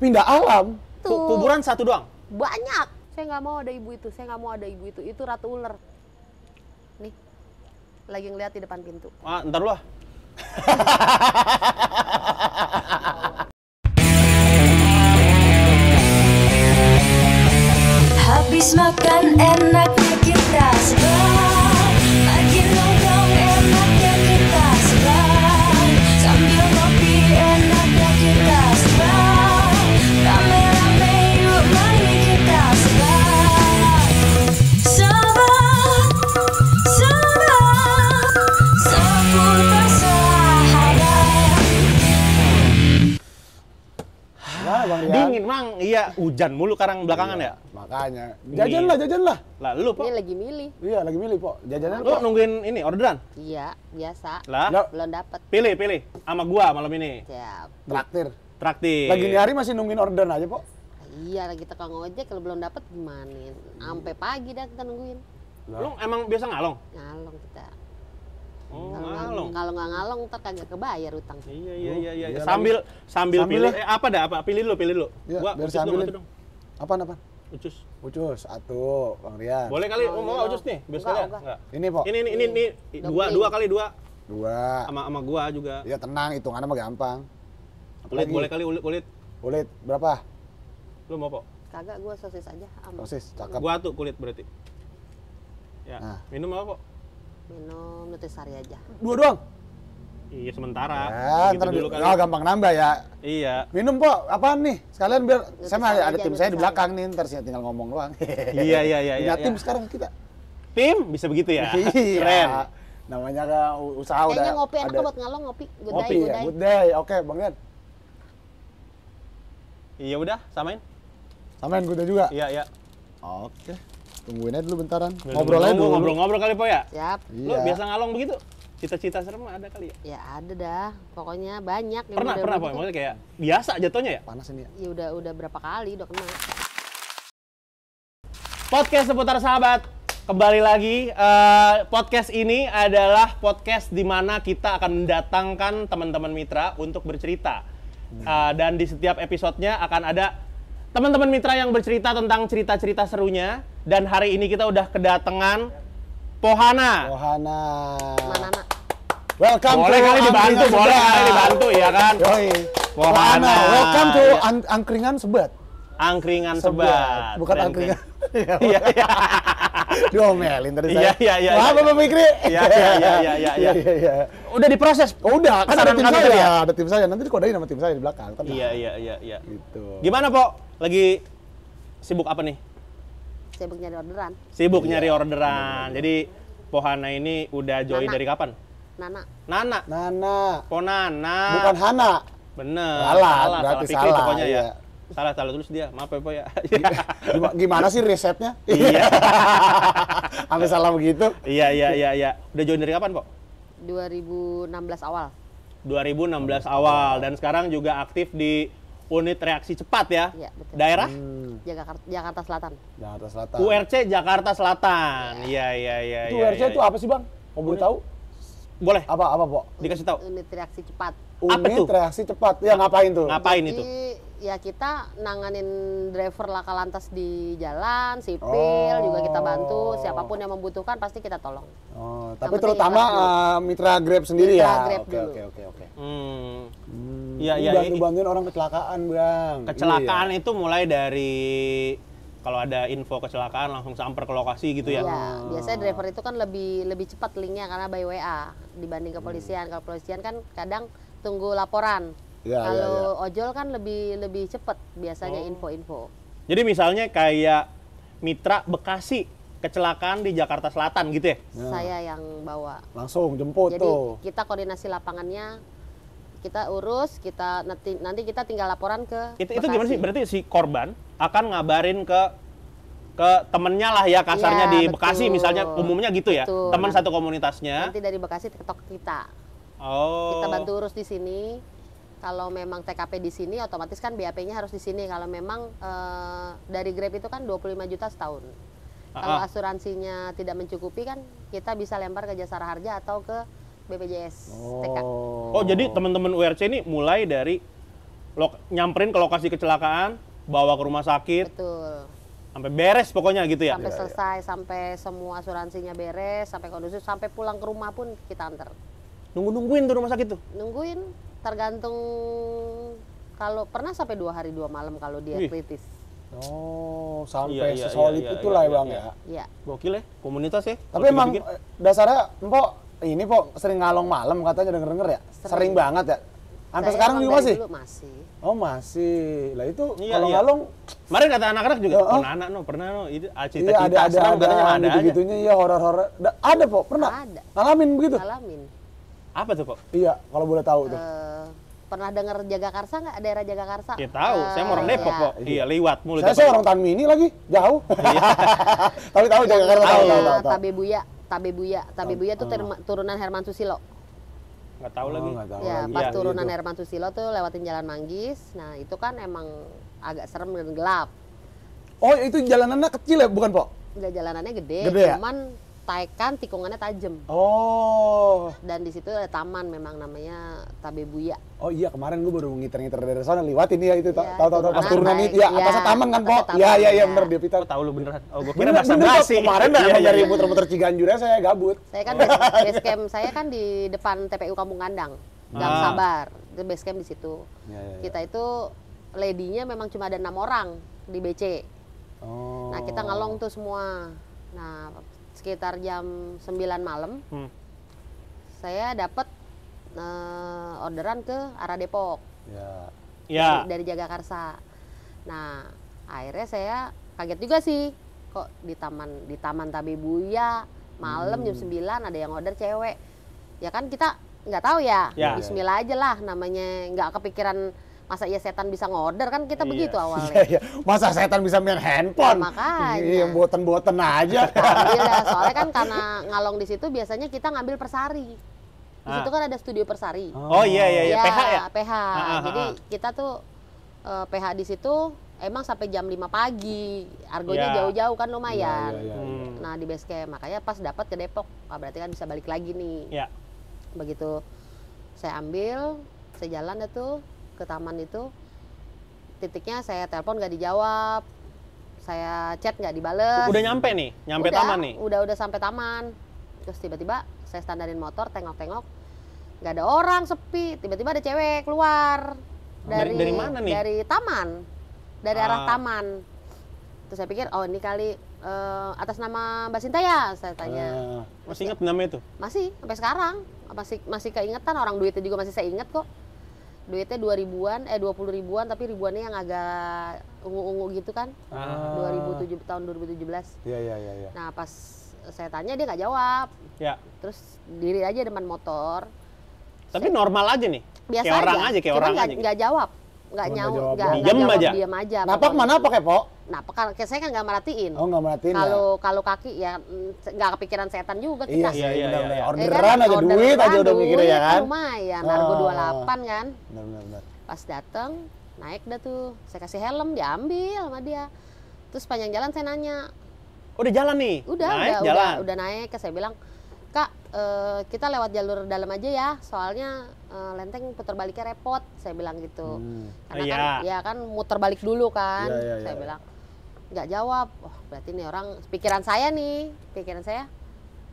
pindah alam. Tuh. Kuburan satu doang? Banyak. Saya nggak mau ada ibu itu. Saya nggak mau ada ibu itu. Itu ratu ular. Nih, lagi ngeliat di depan pintu. Ah, ntar lu ah. jajan mulu karang belakangan iya. ya? Makanya. Jajan lah, jajan lah. Lah lu, pak Ini lagi milih. Iya, lagi milih, Pok. Jajanan Lu nungguin ini orderan? Iya, biasa. Lah, Lalu. belum dapat. Pilih, pilih sama gua malam ini. Siap. Traktir. Traktir. Lagi nyari masih nungguin orderan aja, Pok. Iya, lagi tekan ojek kalau belum dapat gimana? Sampai hmm. pagi dah kita nungguin. Loh. Lu emang biasa ngalong? Ngalong kita. Oh, kalau ngalong. Kalau nggak ngalong ntar kagak kebayar utang. Iya iya iya, iya iya. Sambil sambil, sambil pilih eh, apa dah apa pilih lu pilih lu. Iya, gua biar sambil dong apa apa Ucus. Ucus satu, Bang Rian. Boleh kali, oh, mau iya Ucus nih, biasa sekalian. Ya? Ini, pok Ini ini ini, ini. dua dua kali dua. Dua. Sama sama gua juga. Ya tenang, hitungannya mah gampang. Ulit, boleh kali ulit, ulit. Ulit berapa? Lu mau, pok Kagak, gua sosis aja. Aman. Sosis, cakep. Gua tuh kulit berarti. Ya. Nah. Minum apa, pok Minum nutrisari aja. Dua doang? Iya sementara. Ya, gitu dulu kan. Oh, gampang nambah ya. Iya. Minum kok. apaan nih? Sekalian biar ya, saya masih ada tim saya di belakang nih, ntar saya tinggal ngomong doang. iya iya iya. Punya iya, tim iya. sekarang kita. Tim bisa begitu ya. Iya. Keren. Iya. Namanya usaha Kayaknya udah. Kayaknya ngopi enak buat ngalong ngopi. Good ngopi day, good ya, good day. Oke, okay, Bang Den. Iya udah, samain. Samain good juga. Iya iya. Oke. Tungguin aja dulu bentaran. Ngobrol aja dulu. Ngobrol-ngobrol kali po ya. Siap. Iya. Lu biasa ngalong begitu? Cita-cita serem ada kali ya? Ya ada dah, pokoknya banyak. Pernah, pernah, pokoknya kayak biasa jatuhnya ya? Panas ini ya? Ya udah, udah berapa kali udah kena. Podcast seputar sahabat, kembali lagi. Uh, podcast ini adalah podcast di mana kita akan mendatangkan teman-teman mitra untuk bercerita. Uh, dan di setiap episodenya akan ada teman-teman mitra yang bercerita tentang cerita-cerita serunya. Dan hari ini kita udah kedatangan Pohana. Pohana. Manana. Welcome boleh to kali dibantu, Sebat. boleh kali dibantu ya kan. Yoi. Wahana. Welcome to an Angkringan Sebat. Angkringan Sebat. sebat. Bukan Keren, angkringan. Iya, iya, iya. iya, Diomelin tadi saya. Iya, iya, iya. Apa Bapak Mikri. Iya, iya, iya, iya, iya. iya. Udah diproses. Oh, udah, kan ada tim saya. Ya? Ada tim saya. Nanti dikodain sama tim saya di belakang. kan. Iya, iya, iya, iya. Gitu. Gimana, Po? Lagi sibuk apa nih? Sibuk nyari orderan. Sibuk nyari orderan. Jadi Pohana ini udah join dari kapan? Nana. Nana. Nana. Oh, Nana, Bukan Hana. Bener. Salah, salah berarti salah. salah pokoknya salah, ya. Iya. Salah, salah terus dia. Maaf ya, Pak ya. Gimana sih resepnya? Iya. Sampai salah begitu. Iya, iya, iya, iya. Udah join dari kapan, Pak? 2016 awal. 2016 awal dan sekarang juga aktif di unit reaksi cepat ya. ya betul. Daerah? Hmm. Jakarta, Jakarta Selatan. Jakarta Selatan. URC Jakarta Selatan. Iya, iya, iya. Ya, ya, ya, URC ya, itu iya, iya, apa sih, Bang? Mau boleh tahu? Boleh. Apa apa, Pok? Dikasih tahu. Unit reaksi cepat. Unit apa tuh? reaksi cepat. Ya ngapain tuh? Ngapain Jadi, itu? ya kita nanganin driver laka lantas di jalan, sipil oh. juga kita bantu, siapapun yang membutuhkan pasti kita tolong. Oh, tapi terutama uh, mitra Grab sendiri mitra ya. Grab oke, oke oke oke. Hmm. Iya ya, ya Bantu ya, bantuin orang kecelakaan, Bang. Kecelakaan iya. itu mulai dari kalau ada info kecelakaan langsung samper ke lokasi gitu ya? Iya, biasanya driver itu kan lebih lebih cepat linknya karena by WA dibanding kepolisian. Hmm. Kalau kepolisian kan kadang tunggu laporan. Ya, kalau ya, ya. ojol kan lebih lebih cepat biasanya oh. info-info. Oh. Jadi misalnya kayak Mitra Bekasi kecelakaan di Jakarta Selatan gitu ya? ya. Saya yang bawa. Langsung jemput Jadi, tuh. Jadi kita koordinasi lapangannya kita urus, kita nanti nanti kita tinggal laporan ke Itu itu gimana sih? Berarti si korban akan ngabarin ke ke temennya lah ya kasarnya ya, di betul. Bekasi misalnya umumnya gitu ya teman satu komunitasnya nanti dari Bekasi ketok kita oh kita bantu urus di sini kalau memang TKP di sini otomatis kan BAP-nya harus di sini kalau memang e, dari Grab itu kan 25 juta setahun ah, kalau ah. asuransinya tidak mencukupi kan kita bisa lempar ke jasa harja atau ke BPJS oh. TK oh jadi teman-teman URC ini mulai dari lo, nyamperin ke lokasi kecelakaan bawa ke rumah sakit. Betul. Sampai beres pokoknya gitu ya. Sampai iya, iya. selesai, ya. sampai semua asuransinya beres, sampai kondusif, sampai pulang ke rumah pun kita antar. Nunggu-nungguin tuh rumah sakit tuh? Nungguin, tergantung kalau pernah sampai dua hari dua malam kalau dia Wih. kritis. Oh, sampai iya, iya sesolid iya, iya, itulah iya, ya bang iya. ya. Iya. Gokil ya, komunitas ya. Tapi emang eh, dasarnya empok ini pok sering ngalong malam katanya denger denger ya. Sering, sering banget ya. Sampai sekarang juga masih? Dulu masih. Oh masih. Lah itu iya, kalau iya. ngalung kemarin kata anak-anak juga oh, pernah anak no pernah no itu ah, cita-cita iya, ada ada ada, ada gitu gitunya iya horor-horor. Ada po pernah? Ada. Ngalamin begitu? Ngalamin. Apa tuh po? Iya kalau boleh tahu tuh. Uh, pernah dengar Jagakarsa nggak daerah Jagakarsa? Ya tahu, uh, saya mau orang eh, Depok kok. Iya. iya, lewat mulut. Saya, saya orang ini lagi, jauh. Iya. Tapi tahu Jagakarsa tahu, iya, tahu, tahu, tahu. Tabe Buya, Tabe Buya, Tabe Buya itu turunan Herman Susilo nggak tahu oh, lagi nggak tahu ya lagi. pas ya, gitu. turunan gitu. Herman Susilo tuh lewatin Jalan Manggis nah itu kan emang agak serem dan gelap oh itu jalanannya kecil ya bukan pak? Enggak jalanannya gede, gede ya? cuman taikan tikungannya tajam. Oh. Dan di situ ada taman memang namanya Tabebuya. Oh iya kemarin gue baru ngiter-ngiter dari sana lewat ini ya itu ya, tahu tahu pas turunan itu ya, ya atasnya taman kan kok ya ya ya benar dia iya. Peter. Oh, tahu lu beneran. Oh gue kira bahasa basi. Kemarin iya, iya, dari ya, ya, muter-muter Ciganjur saya gabut. Saya kan base, base camp saya kan di depan TPU Kampung Kandang. nggak ah. Sabar. Itu base camp di situ. Ya, ya, ya. Kita itu ladinya memang cuma ada enam orang di BC. Oh. Nah kita ngelong tuh semua. Nah sekitar jam 9 malam hmm. saya dapat uh, eh, orderan ke arah Depok ya. ya. Dari, dari Jagakarsa nah akhirnya saya kaget juga sih kok di taman di taman Tabebuya malam hmm. jam 9 ada yang order cewek ya kan kita nggak tahu ya, ya Bismillah aja lah namanya nggak kepikiran masa iya setan bisa ngorder kan kita iya. begitu awalnya iya, iya. masa setan bisa main handphone ya, makanya iya buatan buatan aja nah, soalnya kan karena ngalong di situ biasanya kita ngambil persari di situ ah. kan ada studio persari oh, oh iya iya iya, iya PH ya PH ah, ah, ah, jadi ah. kita tuh uh, eh, PH di situ emang sampai jam 5 pagi argonya yeah. jauh-jauh kan lumayan yeah, yeah, yeah, yeah. nah di base camp makanya pas dapat ke Depok ah, berarti kan bisa balik lagi nih yeah. begitu saya ambil saya jalan itu ke taman itu titiknya saya telepon nggak dijawab saya chat nggak dibales udah nyampe nih nyampe udah, taman nih udah udah sampai taman terus tiba-tiba saya standarin motor tengok-tengok nggak ada orang sepi tiba-tiba ada cewek keluar dari dari, dari mana nih dari taman dari ah. arah taman terus saya pikir oh ini kali uh, atas nama Mbak Sinta ya saya tanya uh, masih ingat namanya itu masih sampai sekarang masih masih keingetan orang duitnya juga masih saya ingat kok duitnya dua ribuan eh dua puluh ribuan tapi ribuannya yang agak ungu-ungu gitu kan ah. dua ribu tujuh tahun dua iya iya iya ya. nah pas saya tanya dia nggak jawab ya. terus diri aja depan motor tapi saya, normal aja nih biasa kayak aja. orang aja, kayak Cuma orang gak, aja gitu. gak jawab nggak nyawa nggak diem aja diem aja napak mana apa ya po napak kalau saya kan nggak merhatiin oh nggak merhatiin ya? kalau ya. kalau kaki ya mm, nggak kepikiran setan juga iya kita iya, iya, iya, iya. Ya kan? orderan aja duit aja udah mikir ya kan lumayan harga ah. dua puluh delapan kan benar benar pas dateng naik dah tuh saya kasih helm diambil sama dia terus panjang jalan saya nanya udah jalan nih udah naik, udah jalan. udah udah naik saya bilang kak uh, kita lewat jalur dalam aja ya soalnya uh, lenteng putar baliknya repot saya bilang gitu hmm. karena ya. kan iya. ya. kan muter balik dulu kan ya, ya, saya iya. bilang nggak jawab oh berarti nih orang pikiran saya nih pikiran saya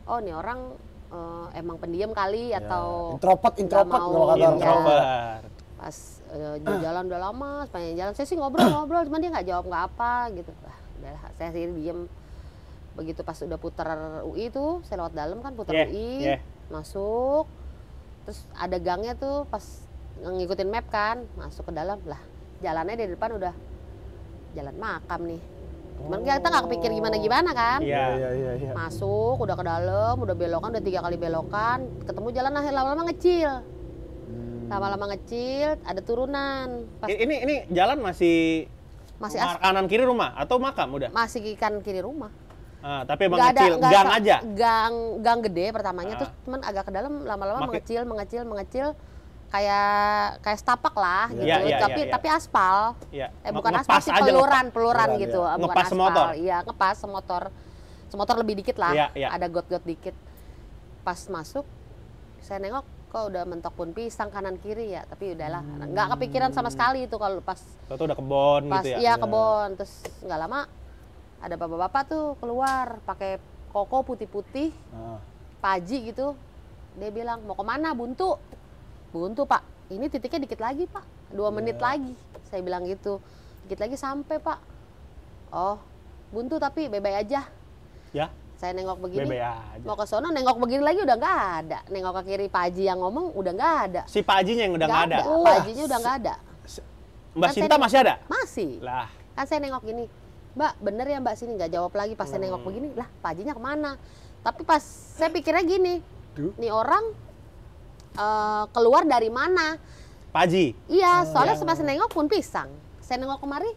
oh nih orang uh, emang pendiam kali ya. atau introvert introvert kalau kata ya. pas uh, eh, jalan udah lama sepanjang jalan saya sih ngobrol-ngobrol cuman dia nggak jawab nggak apa gitu lah saya sih diem begitu pas udah putar UI itu saya lewat dalam kan putar yeah, UI yeah. masuk terus ada gangnya tuh pas ngikutin map kan masuk ke dalam lah jalannya di depan udah jalan makam nih cuman oh. kita nggak kepikir gimana gimana kan iya iya iya ya. masuk udah ke dalam udah belokan udah tiga kali belokan ketemu jalan akhir lama-lama ngecil hmm. lama-lama ngecil ada turunan Pas ini ini jalan masih masih kanan kiri rumah atau makam udah masih kanan kiri rumah Ah, tapi emang kecil, ada, gang gak, aja. Gang gang gede pertamanya ah. terus cuman agak ke dalam lama-lama mengecil, mengecil, mengecil kayak kayak setapak lah iya, gitu. Ya, yeah, tapi yeah, tapi aspal. Ya. Eh gitu. iya. bukan ngepas aspal sih peluran, peluran ngepas, gitu. Ya. Bukan aspal. Motor. Iya, ngepas semotor. Semotor lebih dikit lah. Yeah, yeah. Ada got-got dikit. Pas masuk saya nengok kok udah mentok pun pisang kanan kiri ya tapi udahlah hmm. nggak kepikiran sama sekali itu kalau pas itu udah kebon gitu pas, gitu ya iya, iya kebon terus nggak lama ada bapak-bapak tuh keluar pakai koko putih-putih ah. paji gitu dia bilang mau kemana buntu buntu pak ini titiknya dikit lagi pak dua yeah. menit lagi saya bilang gitu dikit lagi sampai pak oh buntu tapi bebay aja ya yeah. saya nengok begini bebay aja. mau ke sono nengok begini lagi udah nggak ada nengok ke kiri Paji yang ngomong udah nggak ada si pak yang udah nggak ada, ada. udah nggak ada Mbak kan Sinta masih ada? Masih. Lah. Kan saya nengok gini, mbak bener ya mbak sini nggak jawab lagi pas hmm. saya nengok hmm. begini lah pajinya kemana tapi pas saya pikirnya gini Duh. nih orang uh, keluar dari mana paji iya oh, soalnya hmm. pas saya nengok pun pisang saya nengok kemari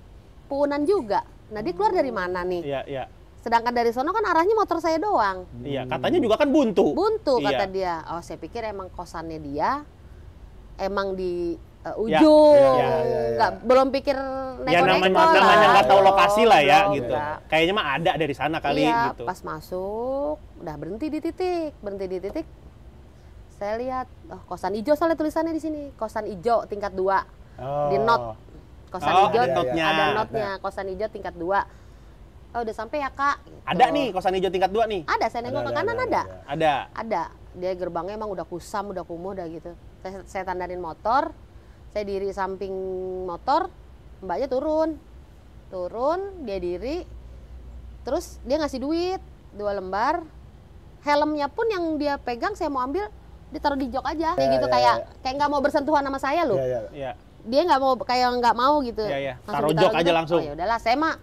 punan juga nah dia keluar dari mana nih iya iya sedangkan dari sono kan arahnya motor saya doang iya katanya juga kan buntu buntu iya. kata dia oh saya pikir emang kosannya dia emang di uh, ujung, ya, ya, ya, ya. Gak, belum pikir neko Ya namanya, neko namanya nggak tahu lokasi lah ya belum, gitu. Enggak. Iya. Kayaknya mah ada dari sana kali ya, gitu. Pas masuk, udah berhenti di titik, berhenti di titik. Saya lihat, oh kosan hijau, soalnya tulisannya di sini, kosan hijau tingkat dua oh. di not. Kosan oh, ijo ada notnya, ada notnya. kosan hijau tingkat dua Oh udah sampai ya kak. Gitu. Ada nih kosan hijau tingkat dua nih. Ada saya nengok ke kanan ada. Ada. Ada. Dia gerbangnya emang udah kusam, udah kumuh, udah gitu. Saya, saya tandarin motor, saya diri samping motor mbaknya turun turun dia diri terus dia ngasih duit dua lembar helmnya pun yang dia pegang saya mau ambil ditaruh di jok aja kayak ya, gitu ya, kayak ya. kayak nggak mau bersentuhan sama saya loh ya, ya. ya. dia nggak mau kayak nggak mau gitu ya, ya. taruh jok aja langsung oh, ya udahlah saya mah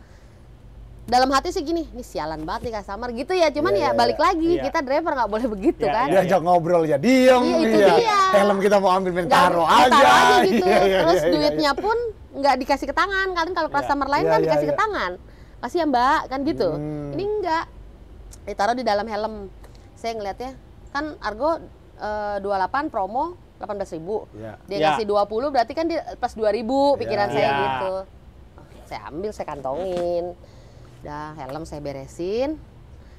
dalam hati sih gini, ini sialan banget nih customer gitu ya. Cuman yeah, ya iya, balik yeah. lagi yeah. kita driver nggak boleh begitu yeah, kan. Yeah, jangan yeah. ngobrol ya diem yeah, itu dia. dia. Helm kita mau ambil taruh aja. Taruh aja gitu. Yeah, yeah, Terus yeah, iya, iya. duitnya yeah. pun nggak dikasih ke tangan. Kalian kalau customer lain yeah, kan yeah, dikasih yeah. ke tangan. Kasih ya Mbak kan gitu. Hmm. Ini enggak. Ditaruh di dalam helm. Saya ngelihatnya kan Argo eh, uh, 28 promo 18 ribu. Yeah. Dia yeah. kasih 20 berarti kan dia plus 2 ribu pikiran yeah. saya yeah. gitu. Saya ambil, saya kantongin. Dah helm saya beresin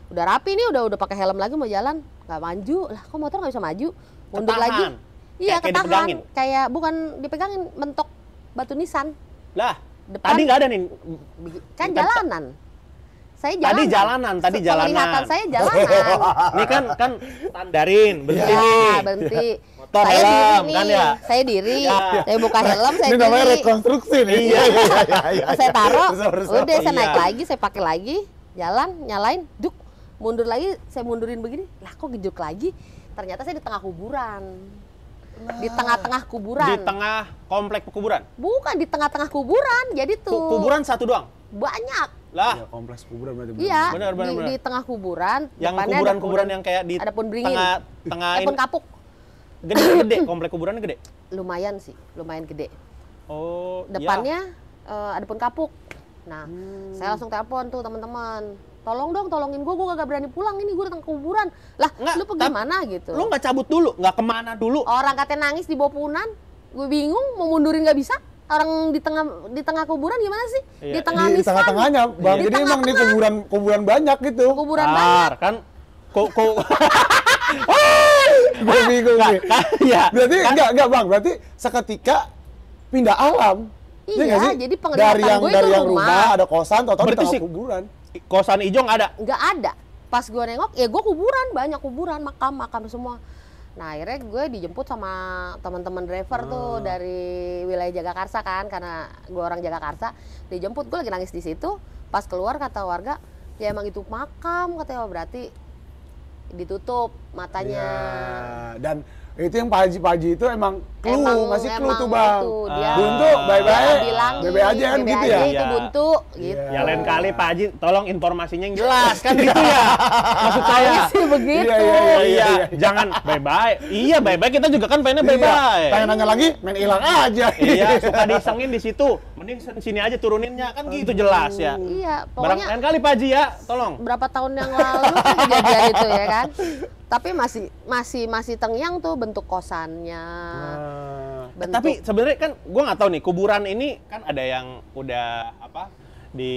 udah rapi nih udah udah pakai helm lagi mau jalan nggak maju lah kok motor nggak bisa maju mundur lagi iya kayak ketahan kayak, bukan dipegangin mentok batu nisan lah depan, tadi nggak ada nih kan, kan- jalanan saya jalanan. Tadi jalanan, tadi jalanan. saya jalanan. Ini kan kan standarin, iya. berhenti. Ya, berhenti. saya helm diri kan nih. kan ya saya diri ya. saya buka helm saya ini namanya rekonstruksi nih iya, iya, iya, iya, iya, saya taruh udah saya naik iya. lagi saya pakai lagi jalan nyalain duk mundur lagi saya mundurin begini lah kok gejuk lagi ternyata saya di tengah kuburan nah. di tengah-tengah kuburan. Di tengah komplek kuburan? Bukan di tengah-tengah kuburan. Jadi tuh kuburan satu doang. Banyak. Lah. Ya, kompleks kuburan berarti. Iya. di, di tengah kuburan. Yang kuburan-kuburan kuburan yang kayak di ada tengah tengah eh, pun kapuk. Gede gede komplek kuburannya gede. Lumayan sih, lumayan gede. Oh. Iya. Depannya ya. uh, ada kapuk Nah, hmm. saya langsung telepon tuh teman-teman. Tolong dong, tolongin gue, gue gak berani pulang ini, gue datang ke kuburan. Lah, nggak, lu bagaimana gitu? Lu nggak cabut dulu, nggak kemana dulu? Orang katanya nangis di bopunan, gue bingung, mau mundurin nggak bisa orang di tengah di tengah kuburan gimana sih? Iya. Di tengah di, di tengah-tengahnya, Bang. Iya. Jadi emang di kuburan kuburan banyak gitu. Kuburan Ar, banyak. kan kok kok gue ah, bingung nih. Iya. Berarti enggak kan? enggak Bang, berarti seketika pindah alam. Iya, ya jadi penglihatan dari yang, gue dari yang rumah. rumah ada kosan, atau di kuburan. Kosan hijau ada? Nggak ada. Pas gue nengok, ya gue kuburan, banyak kuburan, makam, makam semua. Nah akhirnya gue dijemput sama teman-teman driver hmm. tuh ah. dari wilayah Jagakarsa kan karena gue orang Jagakarsa dijemput gue lagi nangis di situ pas keluar kata warga ya emang itu makam katanya berarti ditutup matanya. Ya, dan itu yang Pak Haji Pak Haji itu emang clue masih clue tuh bang ah. buntu bye bye bilang bebe aja kan gitu ya itu iya. buntu gitu ya lain kali Pak Haji tolong informasinya yang jelas kan gitu ya maksud saya sih begitu iya, iya, iya, iya, iya jangan bye bye iya bye bye kita juga kan pengennya bye bye tanya nanya lagi main hilang aja iya suka disengin di situ mending sini aja turuninnya kan gitu jelas ya iya pokoknya lain kali Pak Haji ya tolong berapa tahun yang lalu kejadian itu ya kan tapi masih masih masih tengyang tuh bentuk kosannya nah, bentuk... tapi sebenarnya kan gue nggak tahu nih kuburan ini kan ada yang udah apa di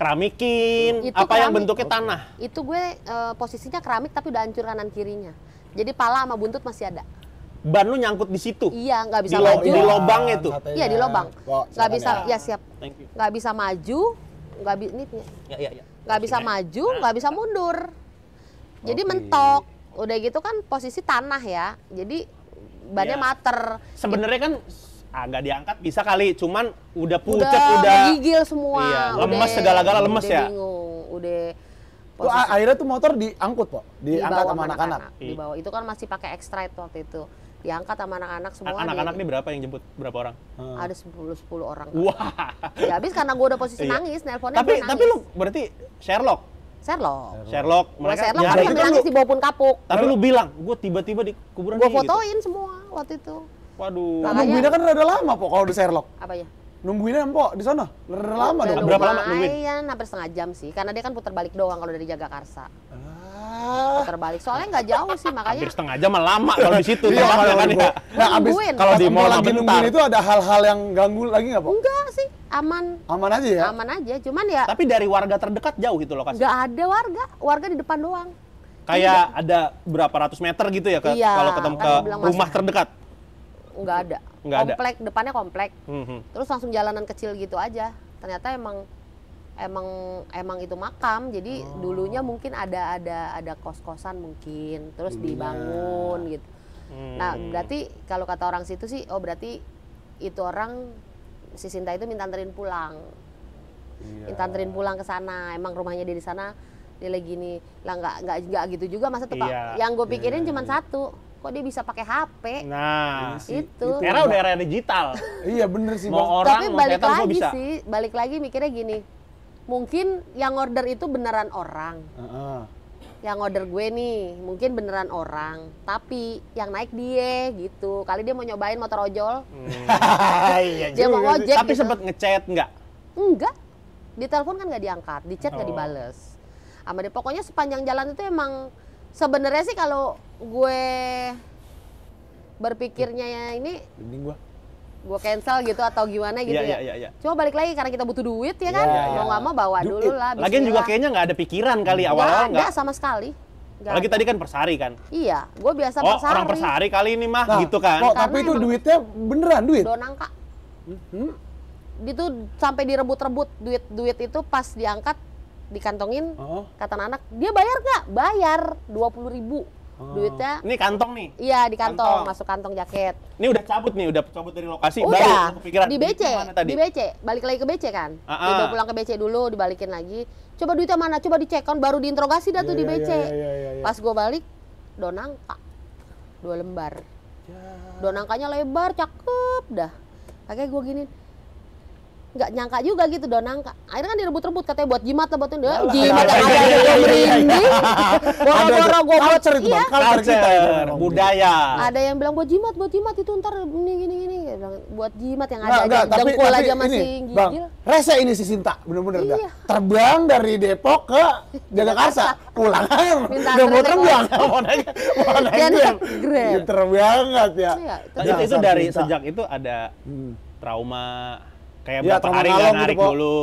keramikin itu apa keramik. yang bentuknya tanah itu gue e, posisinya keramik tapi udah hancur kanan kirinya jadi pala sama buntut masih ada ban lu nyangkut di situ. Iya, nggak bisa di maju. Di lobang itu. Iya, di lobang. Nggak bisa, ya, siap. Nggak bisa maju, nggak bi Ya, ya, ya. Nggak bisa maju, nah. nggak bisa mundur. Jadi okay. mentok. Udah gitu kan posisi tanah ya. Jadi bannya ya. mater. Sebenarnya kan agak ah, diangkat bisa kali, cuman udah pucet, udah, udah gigil semua. Iya, lemes segala-gala lemes udah ya. Bingung, udah Tuh, akhirnya tuh motor diangkut, Pak. Diangkat sama anak-anak. Di bawah itu kan masih pakai extra waktu itu diangkat sama anak-anak semua. Anak-anak ini berapa yang jemput? Berapa orang? Hmm. Ada 10 ah. sepuluh orang. Wah. Ya habis karena gue udah posisi iya. nangis, nelponnya Tapi nangis. tapi lu berarti Sherlock. Sherlock. Sherlock. Mereka Sherlock ya, itu nangis lu, di bawah pun kapuk. Tapi lu bilang, gue tiba-tiba di kuburan Gue gitu. fotoin gitu. semua waktu itu. Waduh. Nah, nungguinnya kan rada lama, Pok, kalau di Sherlock. Apa ya? Nungguinnya, empok di sana? Rada lama dong. Berapa lama nungguin? Iya, hampir setengah jam sih. Karena dia kan putar balik doang kalau dari Jagakarsa. Ah ah. terbalik soalnya nggak jauh sih makanya hampir setengah jam lama kalau di situ iya, kalau kan ya nah abis kalau di mall lagi nungguin itu ada hal-hal yang ganggu lagi nggak pak enggak sih aman aman aja ya aman aja cuman ya tapi dari warga terdekat jauh itu lokasi nggak ada warga warga di depan doang kayak Tidak. ada berapa ratus meter gitu ya ke, iya, kalau ketemu kan ke rumah masih, terdekat nggak ada nggak komplek ada. depannya komplek mm -hmm. terus langsung jalanan kecil gitu aja ternyata emang emang emang itu makam jadi oh. dulunya mungkin ada ada ada kos kosan mungkin terus iya. dibangun gitu nah, hmm. nah berarti kalau kata orang situ sih oh berarti itu orang si Sinta itu minta anterin pulang yeah. minta anterin pulang ke sana emang rumahnya dia di sana dia lagi gini lah nggak nggak nggak gitu juga masa tuh yeah. pak iya. yang gue pikirin yeah. cuma satu kok dia bisa pakai HP? Nah, iya itu. itu. Era udah era digital. iya bener sih. Mau orang Tapi mau balik lagi bisa. sih, balik lagi mikirnya gini, mungkin yang order itu beneran orang uh -uh. yang order gue nih mungkin beneran orang tapi yang naik dia gitu kali dia mau nyobain motor ojol hmm. Iya dia mau ojek tapi gitu. sempet ngechat nggak enggak di telepon kan nggak diangkat di chat nggak oh. dibales sama dia pokoknya sepanjang jalan itu emang sebenarnya sih kalau gue berpikirnya ya ini Bening gua gue cancel gitu atau gimana gitu yeah, ya. Yeah, yeah, yeah. Cuma balik lagi karena kita butuh duit ya kan. Yeah, yeah, Mau iya. nggak mau bawa dulu lah. Lagian juga kayaknya nggak ada pikiran kali awal-awal nggak. gak? sama sekali. Gak Lagi tadi kan persari kan? Iya, gue biasa oh, persari. orang persari kali ini mah nah, gitu kan. Oh, tapi itu duitnya beneran duit. Donang kak. Hmm? Itu sampai direbut-rebut duit-duit itu pas diangkat dikantongin oh. kata anak dia bayar nggak bayar dua puluh ribu Oh. Duitnya Ini kantong nih. Iya, di kantong, kantong, masuk kantong jaket. Ini udah cabut nih, udah cabut dari lokasi udah, baru di BC. Tadi? Di BC, balik lagi ke BC kan? Uh -uh. pulang ke BC dulu, dibalikin lagi. Coba duitnya mana? Coba dicek kan baru diinterogasi dah yeah, tuh iya, di BC. Yeah, yeah, iya, iya. Pas gue balik donangka dua lembar. Ya. Donangkanya lebar, cakep dah. Kayak gue gini, nggak nyangka juga gitu dong nangka akhirnya kan direbut-rebut katanya buat jimat lah buat dia jimat yang ada di merinding boro orang gue buat itu iya. cerita budaya ada yang bilang buat jimat buat jimat itu ntar ini gini gini buat jimat yang ada aja jengkol aja masih gigil rese ini si Sinta bener-bener dah iya. terbang dari Depok ke Jakarta pulang kan udah mau terbang mau naik mau naik iya, terbang banget ya iya, itu dari sejak itu ada hmm. trauma Kayak ya, berapa hari nggak gitu, narik gitu, dulu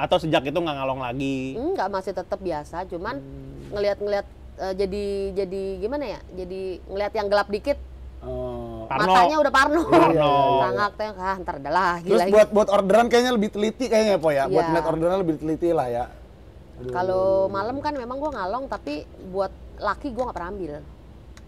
atau sejak itu nggak ngalong lagi? Enggak, masih tetap biasa, cuman hmm. ngelihat-ngelihat uh, eh, jadi jadi gimana ya? Jadi ngelihat yang gelap dikit Oh. Parno. Matanya udah Parno. Parno. Iya, Tangak iya, iya. tengok, ah ntar adalah lah. Gila, Terus buat buat orderan kayaknya lebih teliti kayaknya po ya. Buat ngeliat orderan lebih teliti lah ya. Kalau malam kan memang gua ngalong tapi buat laki gua nggak pernah ambil.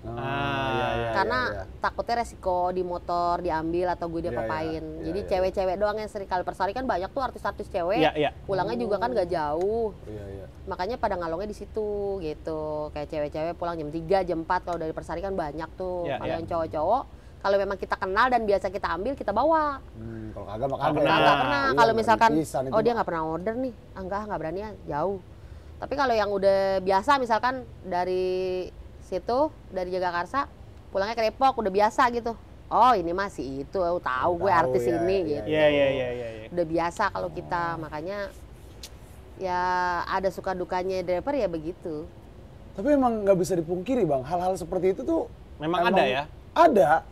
Oh, ah. iya, iya, iya, karena iya, iya. takutnya resiko di motor diambil atau gue diapapain. Iya, iya, iya Jadi cewek-cewek iya, iya. doang yang sering kali persari kan banyak tuh artis-artis cewek. Iya, iya. Pulangnya hmm. juga kan gak jauh. Iya, iya. Makanya pada ngalongnya di situ gitu. Kayak cewek-cewek pulang jam 3, jam 4 kalau dari persari kan banyak tuh. Iya, kalau iya. yang cowok-cowok kalau memang kita kenal dan biasa kita ambil kita bawa. Hmm, kalau kagak mah kagak. Kagak pernah. Iya, kalau misalkan oh dia nggak pernah order nih, ah, enggak enggak berani ya, jauh. Tapi kalau yang udah biasa misalkan dari situ dari Jagakarsa pulangnya ke Depok udah biasa gitu oh ini masih itu tahu, oh, tahu gue artis ya, ini ya, gitu Iya ya, ya, iya. udah biasa kalau kita oh. makanya ya ada suka dukanya driver ya begitu tapi emang nggak bisa dipungkiri bang hal-hal seperti itu tuh memang, ada ya ada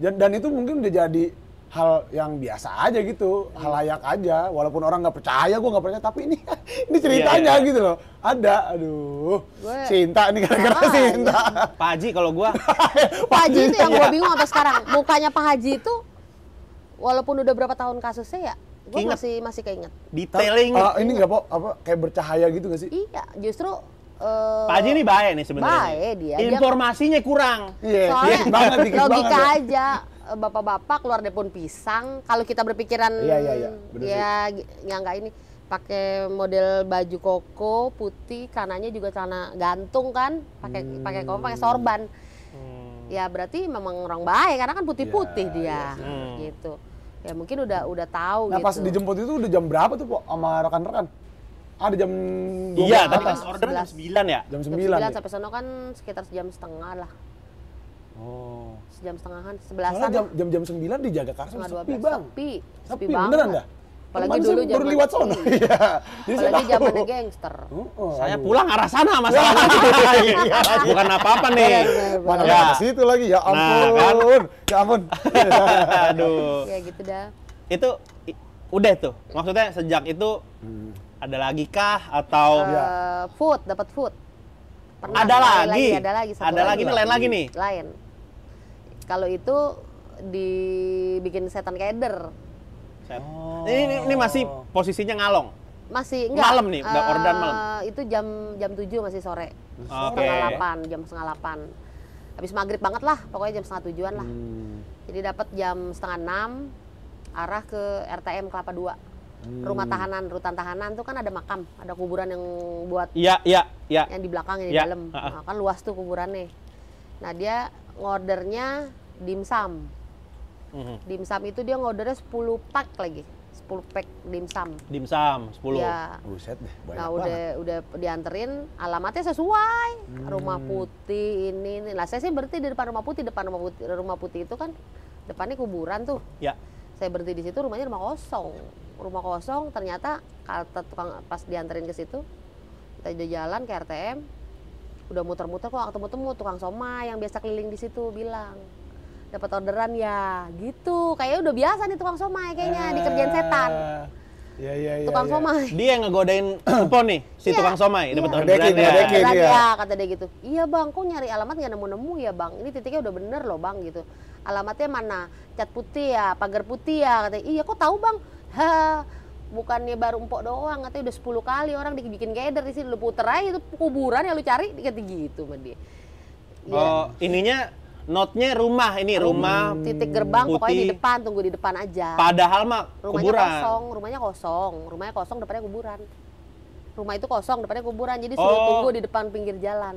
dan itu mungkin udah jadi hal yang biasa aja gitu, hal layak aja. Walaupun orang nggak percaya, gue nggak percaya. Tapi ini ini ceritanya yeah, yeah. gitu loh. Ada, aduh, gue... Cinta ini gara-gara Cinta. Ah, iya. Pak Haji kalau gue. Pak Haji itu yang gue iya. bingung sampai sekarang. Mukanya Pak Haji itu, walaupun udah berapa tahun kasusnya ya, gue masih masih keinget. Detailing. Uh, ini nggak apa kayak bercahaya gitu gak sih? Iya, justru Uh, Pak Haji ini baik nih sebenarnya. Baik dia. Informasinya dia... kurang. Iya. Yeah. Soalnya iya, banget, logika banget. aja. Eh, bapak-bapak keluar dari pun pisang kalau kita berpikiran iya, iya, iya. Bener ya ya nggak ini pakai model baju koko putih kanannya juga celana gantung kan pakai hmm. pakai koko pakai sorban hmm. ya berarti memang orang baik karena kan putih-putih ya, dia iya hmm. gitu ya mungkin udah udah tahu nah gitu. pas dijemput itu udah jam berapa tuh kok sama rekan-rekan ada jam iya tapi kan order jam 9 ya jam 9, jam 9 ya? sampai sono kan sekitar jam setengah lah Oh. Sejam setengahan, sebelasan. Soalnya jam, jam, sembilan dijaga karsa sepi, Bang. Sepi, sepi, Beneran dah? Apalagi dulu dulu baru liwat sono. Iya. Jadi Apalagi zaman gangster. Uh, oh, saya pulang arah sana masalahnya. Bukan apa-apa nih. Iya, iya, iya. Mana ya. ke situ lagi ya nah, ampun. Nah, kan? Ya ampun. Aduh. Ya gitu dah. Itu udah tuh. Maksudnya sejak itu hmm. ada lagi kah atau uh, food dapat food? Pernah ada, lagi. Ada lagi. ada lagi, lagi. nih lain lagi nih. Lain. Kalau itu dibikin setan keder. Oh. Ini, ini masih posisinya ngalong. Masih enggak. Malam nih, udah uh, eh, ordan malam. Itu jam jam 7 masih sore. Okay. Setengah jam setengah 8. Habis maghrib banget lah, pokoknya jam setengah tujuan lah. Hmm. Jadi dapat jam setengah 6 arah ke RTM Kelapa 2 hmm. rumah tahanan, rutan tahanan tuh kan ada makam, ada kuburan yang buat. Iya, iya, iya. Yang di belakang, yang di ya. dalam. Nah, kan luas tuh kuburannya. Nah, dia ngordernya dimsum. Mm-hmm. Dimsum itu dia ngordernya 10 pack lagi. 10 pack dimsum. Dimsum 10. Ya. Buset deh, banyak nah, udah banget. udah dianterin alamatnya sesuai. Hmm. Rumah Putih ini, ini. Lah saya sih berarti di depan Rumah Putih, depan Rumah Putih, Rumah Putih itu kan depannya kuburan tuh. Ya. Saya berhenti di situ rumahnya rumah kosong. Rumah kosong ternyata kata tukang pas dianterin ke situ kita jalan ke RTM udah muter-muter kok ketemu temu tukang somai yang biasa keliling di situ bilang dapat orderan ya gitu kayaknya udah biasa nih tukang somai ya kayaknya uh, dikerjain setan Ya, ya, ya, tukang ya. somai. Dia yang ngegodain kupon nih, si iya. ya, tukang somai. Dapat iya. ya. orderan ya. ya. ya, kata dia gitu. Iya bang, kok nyari alamat nggak nemu-nemu ya bang? Ini titiknya udah bener loh bang gitu. Alamatnya mana? Cat putih ya, pagar putih ya. Kata iya kok tahu bang? Ha, bukannya baru empok doang katanya udah 10 kali orang dibikin gather di sini lu puter aja itu kuburan yang lu cari dikit gitu sama dia ya. oh ininya notnya rumah ini rumah hmm, titik gerbang putih. pokoknya di depan tunggu di depan aja padahal mah rumahnya kosong rumahnya kosong rumahnya kosong depannya kuburan rumah itu kosong depannya kuburan jadi suruh oh. tunggu di depan pinggir jalan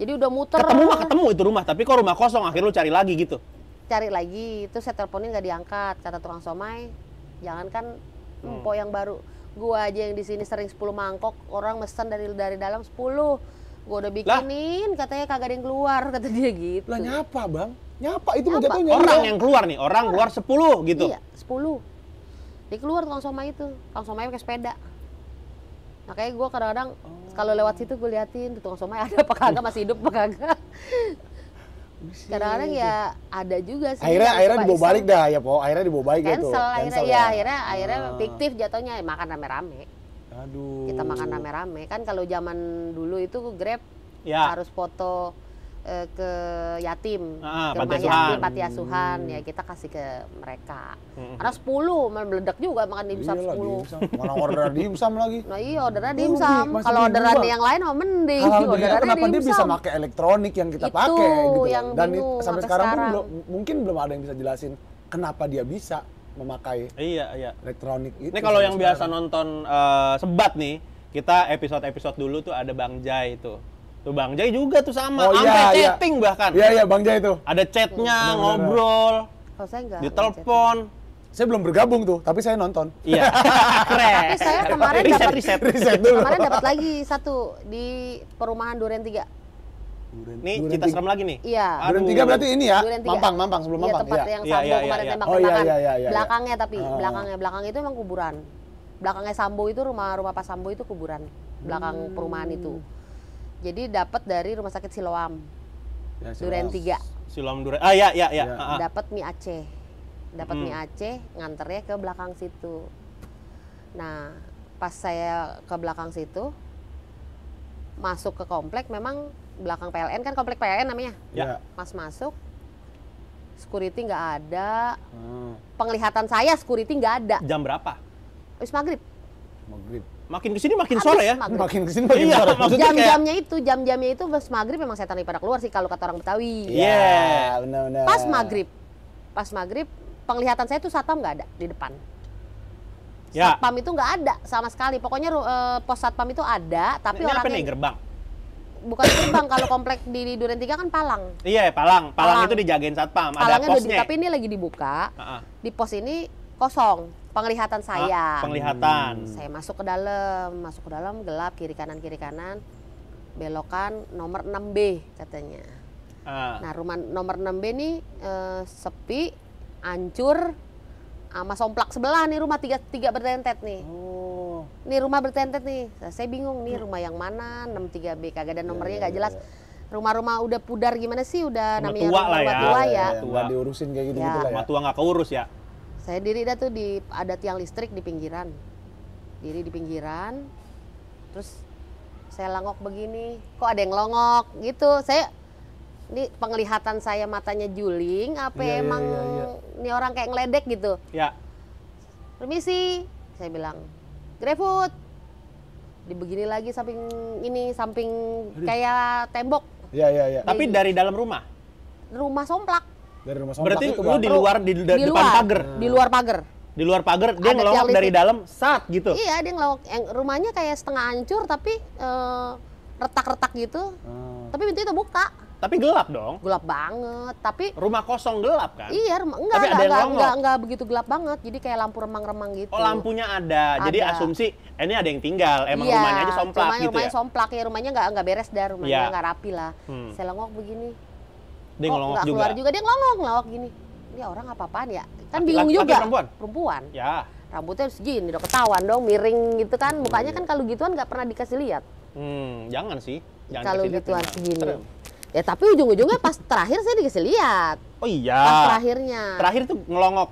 jadi udah muter ketemu mah ketemu itu rumah tapi kok rumah kosong akhirnya lu cari lagi gitu cari lagi itu saya teleponin nggak diangkat kata tukang somai jangan kan empo yang baru gua aja yang di sini sering 10 mangkok orang mesen dari dari dalam 10 gua udah bikinin lah. katanya kagak ada yang keluar kata dia gitu lah nyapa bang nyapa itu nyapa. jatuhnya orang iya. yang keluar nih orang, keluar 10 gitu iya 10 dia keluar tukang sama itu tukang somai pakai sepeda makanya gua kadang-kadang oh. kalau lewat situ gua liatin tukang somai ada apa kagak masih hidup apa kagak kadang-kadang ya ada juga sih akhirnya ya, akhirnya dibawa balik dah ya po akhirnya dibawa balik cancel, gitu cancel akhirnya ya, ya akhirnya akhirnya ah. fiktif jatuhnya ya makan rame-rame Aduh. kita makan rame-rame kan kalau zaman dulu itu grab ya. harus foto Eh, ke yatim, ah, ke yatim, panti asuhan hmm. ya kita kasih ke mereka. Hmm. Karena 10 meledak juga makan dimsum Iyalah, 10. Dimsum. Mana order dimsum lagi? Nah, iya, oh, iya orderan dimsum. Oh, Kalau orderan yang lain mah mending. Kalau orderan kenapa dimsum. dia bisa pakai elektronik yang kita Itu, pakai gitu. Yang Dan bingung, sampai sekarang, sekarang pun belum, mungkin belum ada yang bisa jelasin kenapa dia bisa memakai iya iya elektronik itu. Ini kalau yang sekarang. biasa nonton uh, sebat nih, kita episode-episode dulu tuh ada Bang Jai itu Tuh Bang Jai juga tuh sama, oh, sampai iya, iya. chatting bahkan. Iya iya Bang Jai itu. Ada chatnya, hmm. ngobrol. Kalau saya enggak. Ditelepon. Saya belum bergabung tuh, tapi saya nonton. Iya. Keren. tapi saya kemarin dapat riset, riset. dulu. Kemarin dapat lagi satu di perumahan Duren 3. Duren, nih kita serem lagi nih. Iya. Duren tiga berarti ini ya. Duren 3. Mampang, mampang sebelum iya, Tempat ya. yang Sambo ya, ya, kemarin ya. tembak-tembakan. Oh, ya, ya, ya, belakangnya tapi uh. belakangnya belakang itu emang kuburan. Belakangnya Sambo itu rumah rumah Pak Sambo itu kuburan. Belakang hmm. perumahan itu. Jadi dapat dari Rumah Sakit Siloam. Ya, Duren 3. Siloam Duren. Ah ya ya ya. ya. Ah, ah. Dapat mie Aceh. Dapat hmm. mie Aceh, nganternya ke belakang situ. Nah, pas saya ke belakang situ masuk ke komplek memang belakang PLN kan komplek PLN namanya. Ya. Mas masuk security nggak ada. Hmm. Penglihatan saya security nggak ada. Jam berapa? Wis maghrib. Maghrib. Makin sini makin sore ya. Maghrib. Makin kesini makin iya, sore. Iya, jam-jamnya kayak... itu, jam-jamnya itu pas maghrib memang setan pada keluar sih kalau kata orang Betawi. Iya, yeah, benar-benar. Pas maghrib, pas maghrib penglihatan saya tuh satpam nggak ada di depan. Ya. Satpam itu nggak ada sama sekali. Pokoknya uh, pos satpam itu ada, tapi Ini orangnya. Apa nih gerbang? bukan gerbang kalau komplek di Duren Tiga kan palang. Iya, palang. palang. Palang itu dijagain satpam, Palangnya ada posnya. Di, tapi ini lagi dibuka. Uh -uh. Di pos ini kosong penglihatan ah, saya. Ah, penglihatan. Hmm. Saya masuk ke dalam, masuk ke dalam gelap kiri kanan kiri kanan. Belokan nomor 6B katanya. Ah. Nah, rumah nomor 6B nih uh, sepi, hancur sama somplak sebelah nih rumah tiga tiga bertentet nih. Oh. Nih rumah bertentet nih. Nah, saya bingung nih rumah yang mana 63B kagak ada iya, nomornya iya, nggak yeah, yeah, jelas. Iya. rumah-rumah udah pudar gimana sih udah rumah namanya tua rumah, lah rumah ya. tua ya. Tua. diurusin kayak gitu, ya. Rumah tua nggak keurus ya saya diri dah tuh di ada tiang listrik di pinggiran diri di pinggiran terus saya langok begini kok ada yang longok gitu saya ini penglihatan saya matanya juling apa ya, emang ya, ya, ya. ini orang kayak ngeledek gitu ya permisi saya bilang di dibegini lagi samping ini samping Aduh. kayak tembok ya ya ya tapi dari dalam rumah rumah somplak dari rumah sakit. berarti lu di luar di, di, di luar, depan pagar di luar pagar di luar pagar dia Ada ngelawak dari dalam saat gitu iya dia ngelawak yang rumahnya kayak setengah hancur tapi eh, retak-retak uh, gitu hmm. tapi pintu itu buka tapi gelap dong gelap banget tapi rumah kosong gelap kan iya rumah enggak tapi enggak, ada yang enggak, enggak, begitu gelap banget jadi kayak lampu remang-remang gitu oh lampunya ada, ada. jadi asumsi eh, ini ada yang tinggal emang iya, rumahnya aja somplak gitu ya? rumahnya ya? somplak ya rumahnya enggak enggak beres dah rumahnya ya. enggak rapi lah hmm. saya begini dia oh, ngelongok juga. keluar juga, dia ngelongok, ngelongok gini. Ini orang apa-apaan ya? Kan laki, bingung laki, juga. Laki, perempuan? Perempuan. Ya. Rambutnya segini, udah ketahuan dong, miring gitu kan. Hmm. Mukanya kan kalau gituan nggak pernah dikasih lihat. Hmm, jangan sih. Jangan kalau gituan segini. Ya tapi ujung-ujungnya pas terakhir saya dikasih lihat. Oh iya. Pas terakhirnya. Terakhir tuh ngelongok.